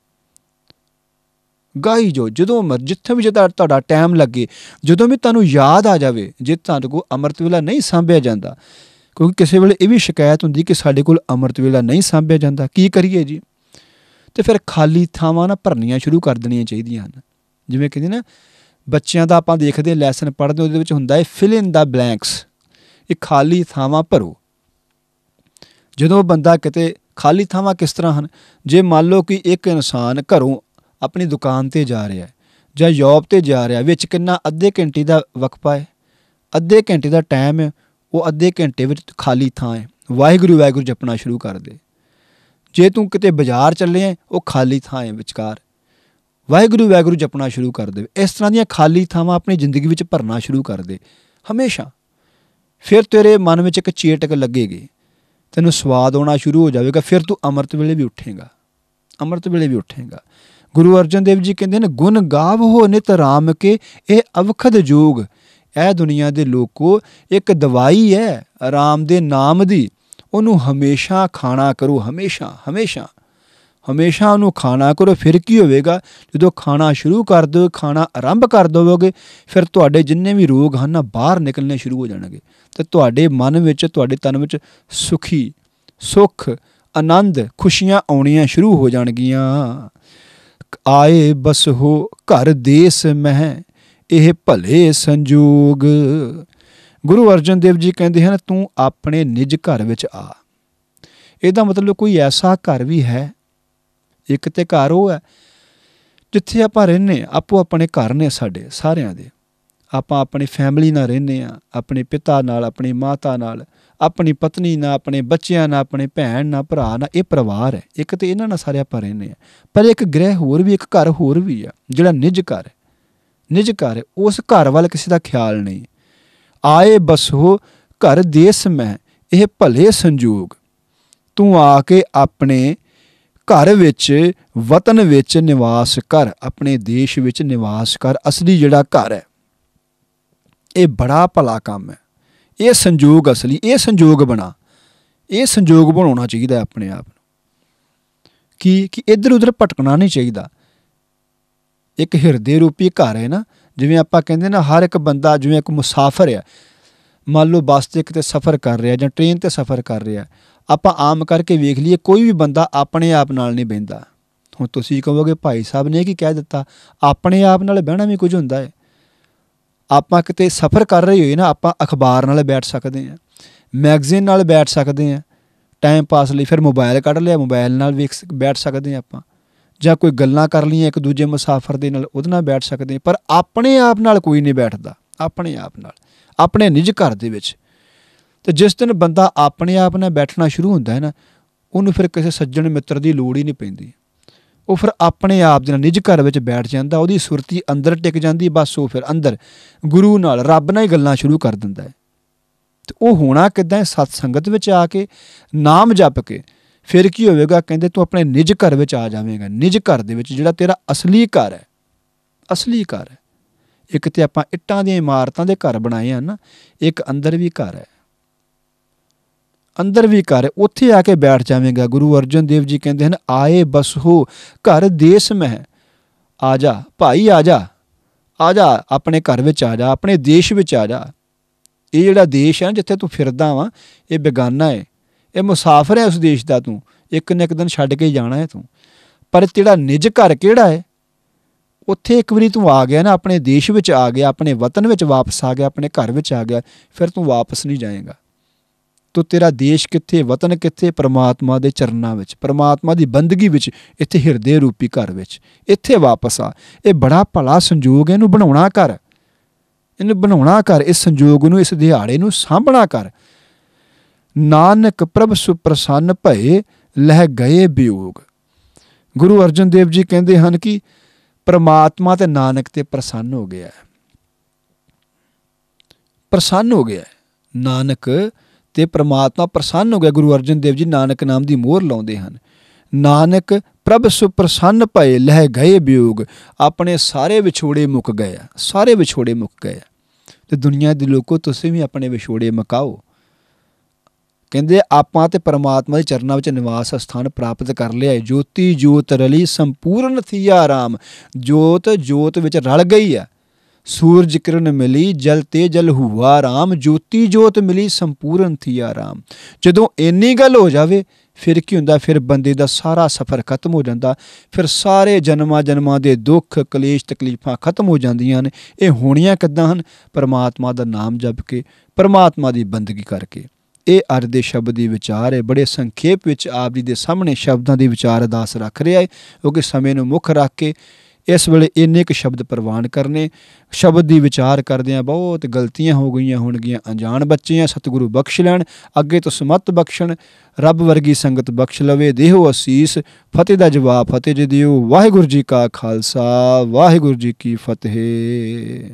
ਗਾਈ ਜੋ ਜਦੋਂ ਮਰ ਜਿੱਥੇ ਵੀ ਜਦਾ ਤੁਹਾਡਾ ਟਾਈਮ ਲੱਗੇ ਜਦੋਂ ਵੀ ਤੁਹਾਨੂੰ ਯਾਦ ਆ ਜਾਵੇ ਜੇ ਤੁਹਾਡੇ ਕੋ ਅਮਰਤ ਵੇਲਾ ਨਹੀਂ ਸੰਭਿਆ ਜਾਂਦਾ ਕਿਉਂਕਿ ਕਿਸੇ ਵੇਲੇ ਇਹ ਵੀ ਸ਼ਿਕਾਇਤ ਹੁੰਦੀ ਕਿ ਸਾਡੇ ਕੋਲ ਅੰਮ੍ਰਿਤ ਵੇਲਾ ਨਹੀਂ ਸਾਂਭਿਆ ਜਾਂਦਾ ਕੀ ਕਰੀਏ ਜੀ ਤੇ ਫਿਰ ਖਾਲੀ ਥਾਵਾਂ ਨਾ ਭਰਨੀਆਂ ਸ਼ੁਰੂ ਕਰ ਦੇਣੀਆਂ ਚਾਹੀਦੀਆਂ ਹਨ ਜਿਵੇਂ ਕਹਿੰਦੇ ਨਾ ਬੱਚਿਆਂ ਦਾ ਆਪਾਂ ਦੇਖਦੇ ਲੈਸਨ ਪੜ੍ਹਦੇ ਉਹਦੇ ਵਿੱਚ ਹੁੰਦਾ ਹੈ ਫਿਲ ਇਨ ਦਾ ਬਲੈਂਕਸ ਇਹ ਖਾਲੀ ਥਾਵਾਂ ਭਰੋ ਜਦੋਂ ਬੰਦਾ ਕਿਤੇ ਖਾਲੀ ਥਾਵਾਂ ਕਿਸ ਤਰ੍ਹਾਂ ਹਨ ਜੇ ਮੰਨ ਲਓ ਕਿ ਇੱਕ ਇਨਸਾਨ ਘਰੋਂ ਆਪਣੀ ਦੁਕਾਨ ਤੇ ਜਾ ਰਿਹਾ ਹੈ ਜਾਂ ਜੌਬ ਤੇ ਜਾ ਰਿਹਾ ਵਿੱਚ ਕਿੰਨਾ ਅੱਧੇ ਘੰਟੇ ਦਾ ਵਕਫਾ ਹੈ ਅੱਧੇ ਘੰਟੇ ਦਾ ਟਾਈਮ ਹੈ ਉਹ ਅੱਧੇ ਘੰਟੇ ਵਿੱਚ ਖਾਲੀ ਥਾਂ ਹੈ ਵਾਹਿਗੁਰੂ ਵਾਹਿਗੁਰੂ ਜਪਣਾ ਸ਼ੁਰੂ ਕਰ ਦੇ ਜੇ ਤੂੰ ਕਿਤੇ ਬਾਜ਼ਾਰ ਚੱਲੇ ਆ ਉਹ ਖਾਲੀ ਥਾਂ ਹੈ ਵਿਚਕਾਰ ਵਾਹਿਗੁਰੂ ਵਾਹਿਗੁਰੂ ਜਪਣਾ ਸ਼ੁਰੂ ਕਰ ਦੇ ਇਸ ਤਰ੍ਹਾਂ ਦੀਆਂ ਖਾਲੀ ਥਾਵਾਂ ਆਪਣੀ ਜ਼ਿੰਦਗੀ ਵਿੱਚ ਭਰਨਾ ਸ਼ੁਰੂ ਕਰ ਦੇ ਹਮੇਸ਼ਾ ਫਿਰ ਤੇਰੇ ਮਨ ਵਿੱਚ ਇੱਕ ਚੇਟਕ ਲੱਗੇਗੀ ਤੈਨੂੰ ਸਵਾਦ ਆਉਣਾ ਸ਼ੁਰੂ ਹੋ ਜਾਵੇਗਾ ਫਿਰ ਤੂੰ ਅੰਮ੍ਰਿਤ ਵੇਲੇ ਵੀ ਉੱਠੇਗਾ ਅੰਮ੍ਰਿਤ ਵੇਲੇ ਵੀ ਉੱਠੇਗਾ ਗੁਰੂ ਅਰਜਨ ਦੇਵ ਜੀ ਕਹਿੰਦੇ ਨੇ ਗੁਣ ਗਾਵ ਹੋ ਨਿਤ ਰਾਮ ਕੇ ਇਹ ਅਵਖਦ ਜੋਗ ਇਹ ਦੁਨੀਆ ਦੇ ਲੋਕੋ ਇੱਕ ਦਵਾਈ ਹੈ ਆਰਾਮ ਦੇ ਨਾਮ ਦੀ ਉਹਨੂੰ ਹਮੇਸ਼ਾ ਖਾਣਾ ਕਰੋ ਹਮੇਸ਼ਾ ਹਮੇਸ਼ਾ ਹਮੇਸ਼ਾ ਉਹਨੂੰ ਖਾਣਾ ਕਰੋ ਫਿਰ ਕੀ ਹੋਵੇਗਾ ਜਦੋਂ ਖਾਣਾ ਸ਼ੁਰੂ ਕਰ ਦੋ ਖਾਣਾ ਆਰੰਭ ਕਰ ਦੋਗੇ ਫਿਰ ਤੁਹਾਡੇ ਜਿੰਨੇ ਵੀ ਰੋਗ ਹਨ ਨਾ ਬਾਹਰ ਨਿਕਲਨੇ ਸ਼ੁਰੂ ਹੋ ਜਾਣਗੇ ਤੇ ਤੁਹਾਡੇ ਮਨ ਵਿੱਚ ਤੁਹਾਡੇ ਤਨ ਵਿੱਚ ਸੁਖੀ ਸੁਖ ਆਨੰਦ ਖੁਸ਼ੀਆਂ ਆਉਣੀਆਂ ਸ਼ੁਰੂ ਹੋ ਜਾਣਗੀਆਂ ਆਏ ਬਸ ਹੋ ਘਰ ਦੇਸ ਮਹਿ ਇਹ ਭਲੇ ਸੰਜੋਗ ਗੁਰੂ ਅਰਜਨ ਦੇਵ ਜੀ ਕਹਿੰਦੇ ਹਨ ਤੂੰ ਆਪਣੇ ਨਿਜ ਘਰ ਵਿੱਚ ਆ ਇਹਦਾ ਮਤਲਬ ਕੋਈ ਐਸਾ ਘਰ ਵੀ ਹੈ ਇੱਕ ਤੇ ਘਰ ਉਹ ਹੈ ਜਿੱਥੇ ਆਪਾਂ ਰਹਿੰਨੇ ਆਪੋ ਆਪਣੇ ਘਰ ਨੇ ਸਾਡੇ ਸਾਰਿਆਂ ਦੇ ਆਪਾਂ ਆਪਣੀ ਫੈਮਿਲੀ ਨਾਲ ਰਹਿੰਨੇ ਆ ਆਪਣੇ ਪਿਤਾ ਨਾਲ ਆਪਣੀ ਮਾਤਾ ਨਾਲ ਆਪਣੀ ਪਤਨੀ ਨਾਲ ਆਪਣੇ ਬੱਚਿਆਂ ਨਾਲ ਆਪਣੇ ਭੈਣ ਨਾਲ ਭਰਾ ਨਾਲ ਇਹ ਪਰਿਵਾਰ ਹੈ ਇੱਕ ਤੇ ਇਹਨਾਂ ਨਾਲ ਸਾਰੇ ਆਪਾਂ ਰਹਿੰਨੇ ਆ ਪਰ ਇੱਕ ਗ੍ਰਹਿ ਹੋਰ ਵੀ ਇੱਕ ਘਰ ਹੋਰ ਵੀ ਆ ਜਿਹੜਾ ਨਿੱਜ ਘਰ ਹੈ ਨਿਜ ਘਰ ਉਸ ਘਰ ਵੱਲ ਕਿਸੇ ਦਾ ਖਿਆਲ ਨਹੀਂ ਆਏ ਬਸੋ ਘਰ ਦੇਸ ਮੈਂ ਇਹ ਭਲੇ ਸੰਜੋਗ ਤੂੰ ਆ ਕੇ ਆਪਣੇ ਘਰ ਵਿੱਚ ਵਤਨ ਵਿੱਚ ਨਿਵਾਸ ਕਰ ਆਪਣੇ ਦੇਸ਼ ਵਿੱਚ ਨਿਵਾਸ ਕਰ ਅਸਲੀ ਜਿਹੜਾ ਘਰ ਹੈ ਇਹ ਬੜਾ ਭਲਾ ਕੰਮ ਹੈ ਇਹ ਸੰਜੋਗ ਅਸਲੀ ਇਹ ਸੰਜੋਗ ਬਣਾ ਇਹ ਸੰਜੋਗ ਬਣਾਉਣਾ ਚਾਹੀਦਾ ਆਪਣੇ ਆਪ ਨੂੰ ਕਿ ਕਿ ਇੱਧਰ ਉੱਧਰ ਭਟਕਣਾ ਨਹੀਂ ਚਾਹੀਦਾ ਇੱਕ ਹਿਰਦੇ ਰੂਪੀ ਘਰ ਹੈ ਨਾ ਜਿਵੇਂ ਆਪਾਂ ਕਹਿੰਦੇ ਨਾ ਹਰ ਇੱਕ ਬੰਦਾ ਜਿਵੇਂ ਇੱਕ ਮੁਸਾਫਰ ਹੈ ਮੰਨ ਲਓ ਬੱਸ ਤੇ ਕਿਤੇ ਸਫ਼ਰ ਕਰ ਰਿਹਾ ਜਾਂ ਟ੍ਰੇਨ ਤੇ ਸਫ਼ਰ ਕਰ ਰਿਹਾ ਆਪਾਂ ਆਮ ਕਰਕੇ ਵੇਖ ਲਈਏ ਕੋਈ ਵੀ ਬੰਦਾ ਆਪਣੇ ਆਪ ਨਾਲ ਨਹੀਂ ਬਹਿੰਦਾ ਹੁਣ ਤੁਸੀਂ ਕਹੋਗੇ ਭਾਈ ਸਾਹਿਬ ਨੇ ਕੀ ਕਹਿ ਦਿੱਤਾ ਆਪਣੇ ਆਪ ਨਾਲ ਬਹਿਣਾ ਵੀ ਕੁਝ ਹੁੰਦਾ ਹੈ ਆਪਾਂ ਕਿਤੇ ਸਫ਼ਰ ਕਰ ਰਹੇ ਹੋਏ ਨਾ ਆਪਾਂ ਅਖਬਾਰ ਨਾਲ ਬੈਠ ਸਕਦੇ ਹਾਂ ਮੈਗਜ਼ੀਨ ਨਾਲ ਬੈਠ ਸਕਦੇ ਹਾਂ ਟਾਈਮ ਪਾਸ ਲਈ ਫਿਰ ਮੋਬਾਈਲ ਕੱਢ ਲਿਆ ਮੋਬਾਈਲ ਨਾਲ ਵੀ ਬੈਠ ਸਕਦੇ ਹਾਂ ਆਪਾਂ ਜਾਂ ਕੋਈ ਗੱਲਾਂ ਕਰ ਲਈਆਂ ਇੱਕ ਦੂਜੇ ਮੁਸਾਫਰ ਦੇ ਨਾਲ ਉਹਦੇ ਨਾਲ ਬੈਠ ਸਕਦੇ ਪਰ ਆਪਣੇ ਆਪ ਨਾਲ ਕੋਈ ਨਹੀਂ ਬੈਠਦਾ ਆਪਣੇ ਆਪ ਨਾਲ ਆਪਣੇ ਨਿੱਜ ਘਰ ਦੇ ਵਿੱਚ ਤੇ ਜਿਸ ਦਿਨ ਬੰਦਾ ਆਪਣੇ ਆਪ ਨਾਲ ਬੈਠਣਾ ਸ਼ੁਰੂ ਹੁੰਦਾ ਹੈ ਨਾ ਉਹਨੂੰ ਫਿਰ ਕਿਸੇ ਸੱਜਣ ਮਿੱਤਰ ਦੀ ਲੋੜ ਹੀ ਨਹੀਂ ਪੈਂਦੀ ਉਹ ਫਿਰ ਆਪਣੇ ਆਪ ਦੇ ਨਾਲ ਨਿੱਜ ਘਰ ਵਿੱਚ ਬੈਠ ਜਾਂਦਾ ਉਹਦੀ ਸੁਰਤੀ ਅੰਦਰ ਟਿਕ ਜਾਂਦੀ ਬਸ ਉਹ ਫਿਰ ਅੰਦਰ ਗੁਰੂ ਨਾਲ ਰੱਬ ਨਾਲ ਹੀ ਗੱਲਾਂ ਸ਼ੁਰੂ ਕਰ ਦਿੰਦਾ ਹੈ ਤੇ ਉਹ ਹੋਣਾ ਕਿਦਾਂ ਸਤ ਸੰਗਤ ਵਿੱਚ ਆ ਕੇ ਨਾਮ ਜਪ ਕੇ ਫਿਰ ਕੀ ਹੋਵੇਗਾ ਕਹਿੰਦੇ ਤੂੰ ਆਪਣੇ ਨਿਜ ਘਰ ਵਿੱਚ ਆ ਜਾਵੇਂਗਾ ਨਿਜ ਘਰ ਦੇ ਵਿੱਚ ਜਿਹੜਾ ਤੇਰਾ ਅਸਲੀ ਘਰ ਹੈ ਅਸਲੀ ਘਰ ਹੈ ਇੱਕ ਤੇ ਆਪਾਂ ਇੱਟਾਂ ਦੀਆਂ ਇਮਾਰਤਾਂ ਦੇ ਘਰ ਬਣਾਏ ਆ ਨਾ ਇੱਕ ਅੰਦਰ ਵੀ ਘਰ ਹੈ ਅੰਦਰ ਵੀ ਘਰ ਹੈ ਉੱਥੇ ਆ ਕੇ ਬੈਠ ਜਾਵੇਂਗਾ ਗੁਰੂ ਅਰਜਨ ਦੇਵ ਜੀ ਕਹਿੰਦੇ ਹਨ ਆਏ ਬਸ ਹੋ ਘਰ ਦੇਸ ਮਹਿ ਆ ਜਾ ਭਾਈ ਆ ਜਾ ਆ ਜਾ ਆਪਣੇ ਘਰ ਵਿੱਚ ਆ ਜਾ ਆਪਣੇ ਦੇਸ਼ ਵਿੱਚ ਆ ਜਾ ਇਹ ਜਿਹੜਾ ਦੇਸ਼ ਹੈ ਜਿੱਥੇ ਤੂੰ ਫਿਰਦਾ ਵਾ ਇਹ ਬੇਗਾਨਾ ਹੈ ਇਹ ਮੁਸਾਫਰ ਹੈ ਉਸ ਦੇਸ਼ ਦਾ ਤੂੰ ਇੱਕ ਨਿੱਕ ਇੱਕ ਦਿਨ ਛੱਡ ਕੇ ਜਾਣਾ ਹੈ ਤੂੰ ਪਰ ਤੇਰਾ ਨਿਜ ਘਰ ਕਿਹੜਾ ਹੈ ਉੱਥੇ ਇੱਕ ਵਾਰੀ ਤੂੰ ਆ ਗਿਆ ਨਾ ਆਪਣੇ ਦੇਸ਼ ਵਿੱਚ ਆ ਗਿਆ ਆਪਣੇ ਵਤਨ ਵਿੱਚ ਵਾਪਸ ਆ ਗਿਆ ਆਪਣੇ ਘਰ ਵਿੱਚ ਆ ਗਿਆ ਫਿਰ ਤੂੰ ਵਾਪਸ ਨਹੀਂ ਜਾਏਗਾ ਤੋ ਤੇਰਾ ਦੇਸ਼ ਕਿੱਥੇ ਵਤਨ ਕਿੱਥੇ ਪ੍ਰਮਾਤਮਾ ਦੇ ਚਰਨਾਂ ਵਿੱਚ ਪ੍ਰਮਾਤਮਾ ਦੀ ਬੰਦਗੀ ਵਿੱਚ ਇੱਥੇ ਹਿਰਦੇ ਰੂਪੀ ਘਰ ਵਿੱਚ ਇੱਥੇ ਵਾਪਸ ਆ ਇਹ ਬੜਾ ਭਲਾ ਸੰਜੋਗ ਇਹਨੂੰ ਬਣਾਉਣਾ ਕਰ ਇਹਨੂੰ ਬਣਾਉਣਾ ਕਰ ਇਸ ਸੰਜੋਗ ਨੂੰ ਇਸ ਦਿਹਾੜੇ ਨੂੰ ਸਾਂਭਣਾ ਕਰ ਨਾਨਕ ਪ੍ਰਭ ਸੁਪ੍ਰਸੰਨ ਭਏ ਲਹਿ ਗਏ ਬਿਯੋਗ ਗੁਰੂ ਅਰਜਨ ਦੇਵ ਜੀ ਕਹਿੰਦੇ ਹਨ ਕਿ ਪ੍ਰਮਾਤਮਾ ਤੇ ਨਾਨਕ ਤੇ ਪ੍ਰਸੰਨ ਹੋ ਗਿਆ ਹੈ ਪ੍ਰਸੰਨ ਹੋ ਗਿਆ ਨਾਨਕ ਤੇ ਪ੍ਰਮਾਤਮਾ ਪ੍ਰਸੰਨ ਹੋ ਗਿਆ ਗੁਰੂ ਅਰਜਨ ਦੇਵ ਜੀ ਨਾਨਕ ਨਾਮ ਦੀ ਮੋਹਰ ਲਾਉਂਦੇ ਹਨ ਨਾਨਕ ਪ੍ਰਭ ਸੁਪ੍ਰਸੰਨ ਭਏ ਲਹਿ ਗਏ ਬਿਯੋਗ ਆਪਣੇ ਸਾਰੇ ਵਿਛੋੜੇ ਮੁੱਕ ਗਏ ਸਾਰੇ ਵਿਛੋੜੇ ਮੁੱਕ ਗਏ ਤੇ ਦੁਨੀਆ ਦੇ ਲੋਕੋ ਤੁਸੀਂ ਵੀ ਆਪਣੇ ਵਿਛੋੜੇ ਮਕਾਓ ਕਹਿੰਦੇ ਆਪਾਂ ਤੇ ਪਰਮਾਤਮਾ ਦੇ ਚਰਨਾਂ ਵਿੱਚ ਨਿਵਾਸ ਸਥਾਨ ਪ੍ਰਾਪਤ ਕਰ ਲਿਆ ਹੈ ਜੋਤੀ ਜੋਤ ਰਲੀ ਸੰਪੂਰਨ ਥੀਆ ਆਰਾਮ ਜੋਤ ਜੋਤ ਵਿੱਚ ਰਲ ਗਈ ਹੈ ਸੂਰਜ ਕਿਰਨ ਮਿਲੀ ਜਲ ਤੇ ਜਲ ਹੁਆ ਆਰਾਮ ਜੋਤੀ ਜੋਤ ਮਿਲੀ ਸੰਪੂਰਨ ਥੀਆ ਆਰਾਮ ਜਦੋਂ ਇੰਨੀ ਗੱਲ ਹੋ ਜਾਵੇ ਫਿਰ ਕੀ ਹੁੰਦਾ ਫਿਰ ਬੰਦੇ ਦਾ ਸਾਰਾ ਸਫ਼ਰ ਖਤਮ ਹੋ ਜਾਂਦਾ ਫਿਰ ਸਾਰੇ ਜਨਮਾਂ ਜਨਮਾਂ ਦੇ ਦੁੱਖ ਕਲੇਸ਼ ਤਕਲੀਫਾਂ ਖਤਮ ਹੋ ਜਾਂਦੀਆਂ ਨੇ ਇਹ ਹੋਣੀਆਂ ਕਿਦਾਂ ਹਨ ਪਰਮਾਤਮਾ ਦਾ ਨਾਮ ਜਪ ਕੇ ਪਰਮਾਤਮਾ ਦੀ ਬੰਦਗੀ ਕਰਕੇ ਇਹ ਅੱਜ ਦੇ ਸ਼ਬਦ ਦੀ ਵਿਚਾਰ ਹੈ ਬੜੇ ਸੰਖੇਪ ਵਿੱਚ ਆਪ ਜੀ ਦੇ ਸਾਹਮਣੇ ਸ਼ਬਦਾਂ ਦੀ ਵਿਚਾਰ ਅਦਾਸ ਰੱਖ ਰਿਹਾ ਹੈ ਕਿਉਂਕਿ ਸਮੇਂ ਨੂੰ ਮੁੱਖ ਰੱਖ ਕੇ ਇਸ ਵੇਲੇ ਇੰਨੇ ਕੁ ਸ਼ਬਦ ਪ੍ਰਵਾਨ ਕਰਨੇ ਸ਼ਬਦ ਦੀ ਵਿਚਾਰ ਕਰਦੇ ਆ ਬਹੁਤ ਗਲਤੀਆਂ ਹੋ ਗਈਆਂ ਹੋਣਗੀਆਂ ਅਣਜਾਣ ਬੱਚੇ ਆ ਸਤਿਗੁਰੂ ਬਖਸ਼ ਲੈਣ ਅੱਗੇ ਤੋਂ ਸਮਤ ਬਖਸ਼ਣ ਰੱਬ ਵਰਗੀ ਸੰਗਤ ਬਖਸ਼ ਲਵੇ ਦੇਹੋ ਅਸੀਸ ਫਤਿਹ ਦਾ ਜਵਾਬ ਫਤਿਹ ਜੀ ਦਿਓ ਵਾਹਿਗੁਰੂ ਜੀ ਕਾ ਖਾਲਸਾ ਵਾਹਿਗੁਰੂ ਜੀ ਕੀ ਫਤਿਹ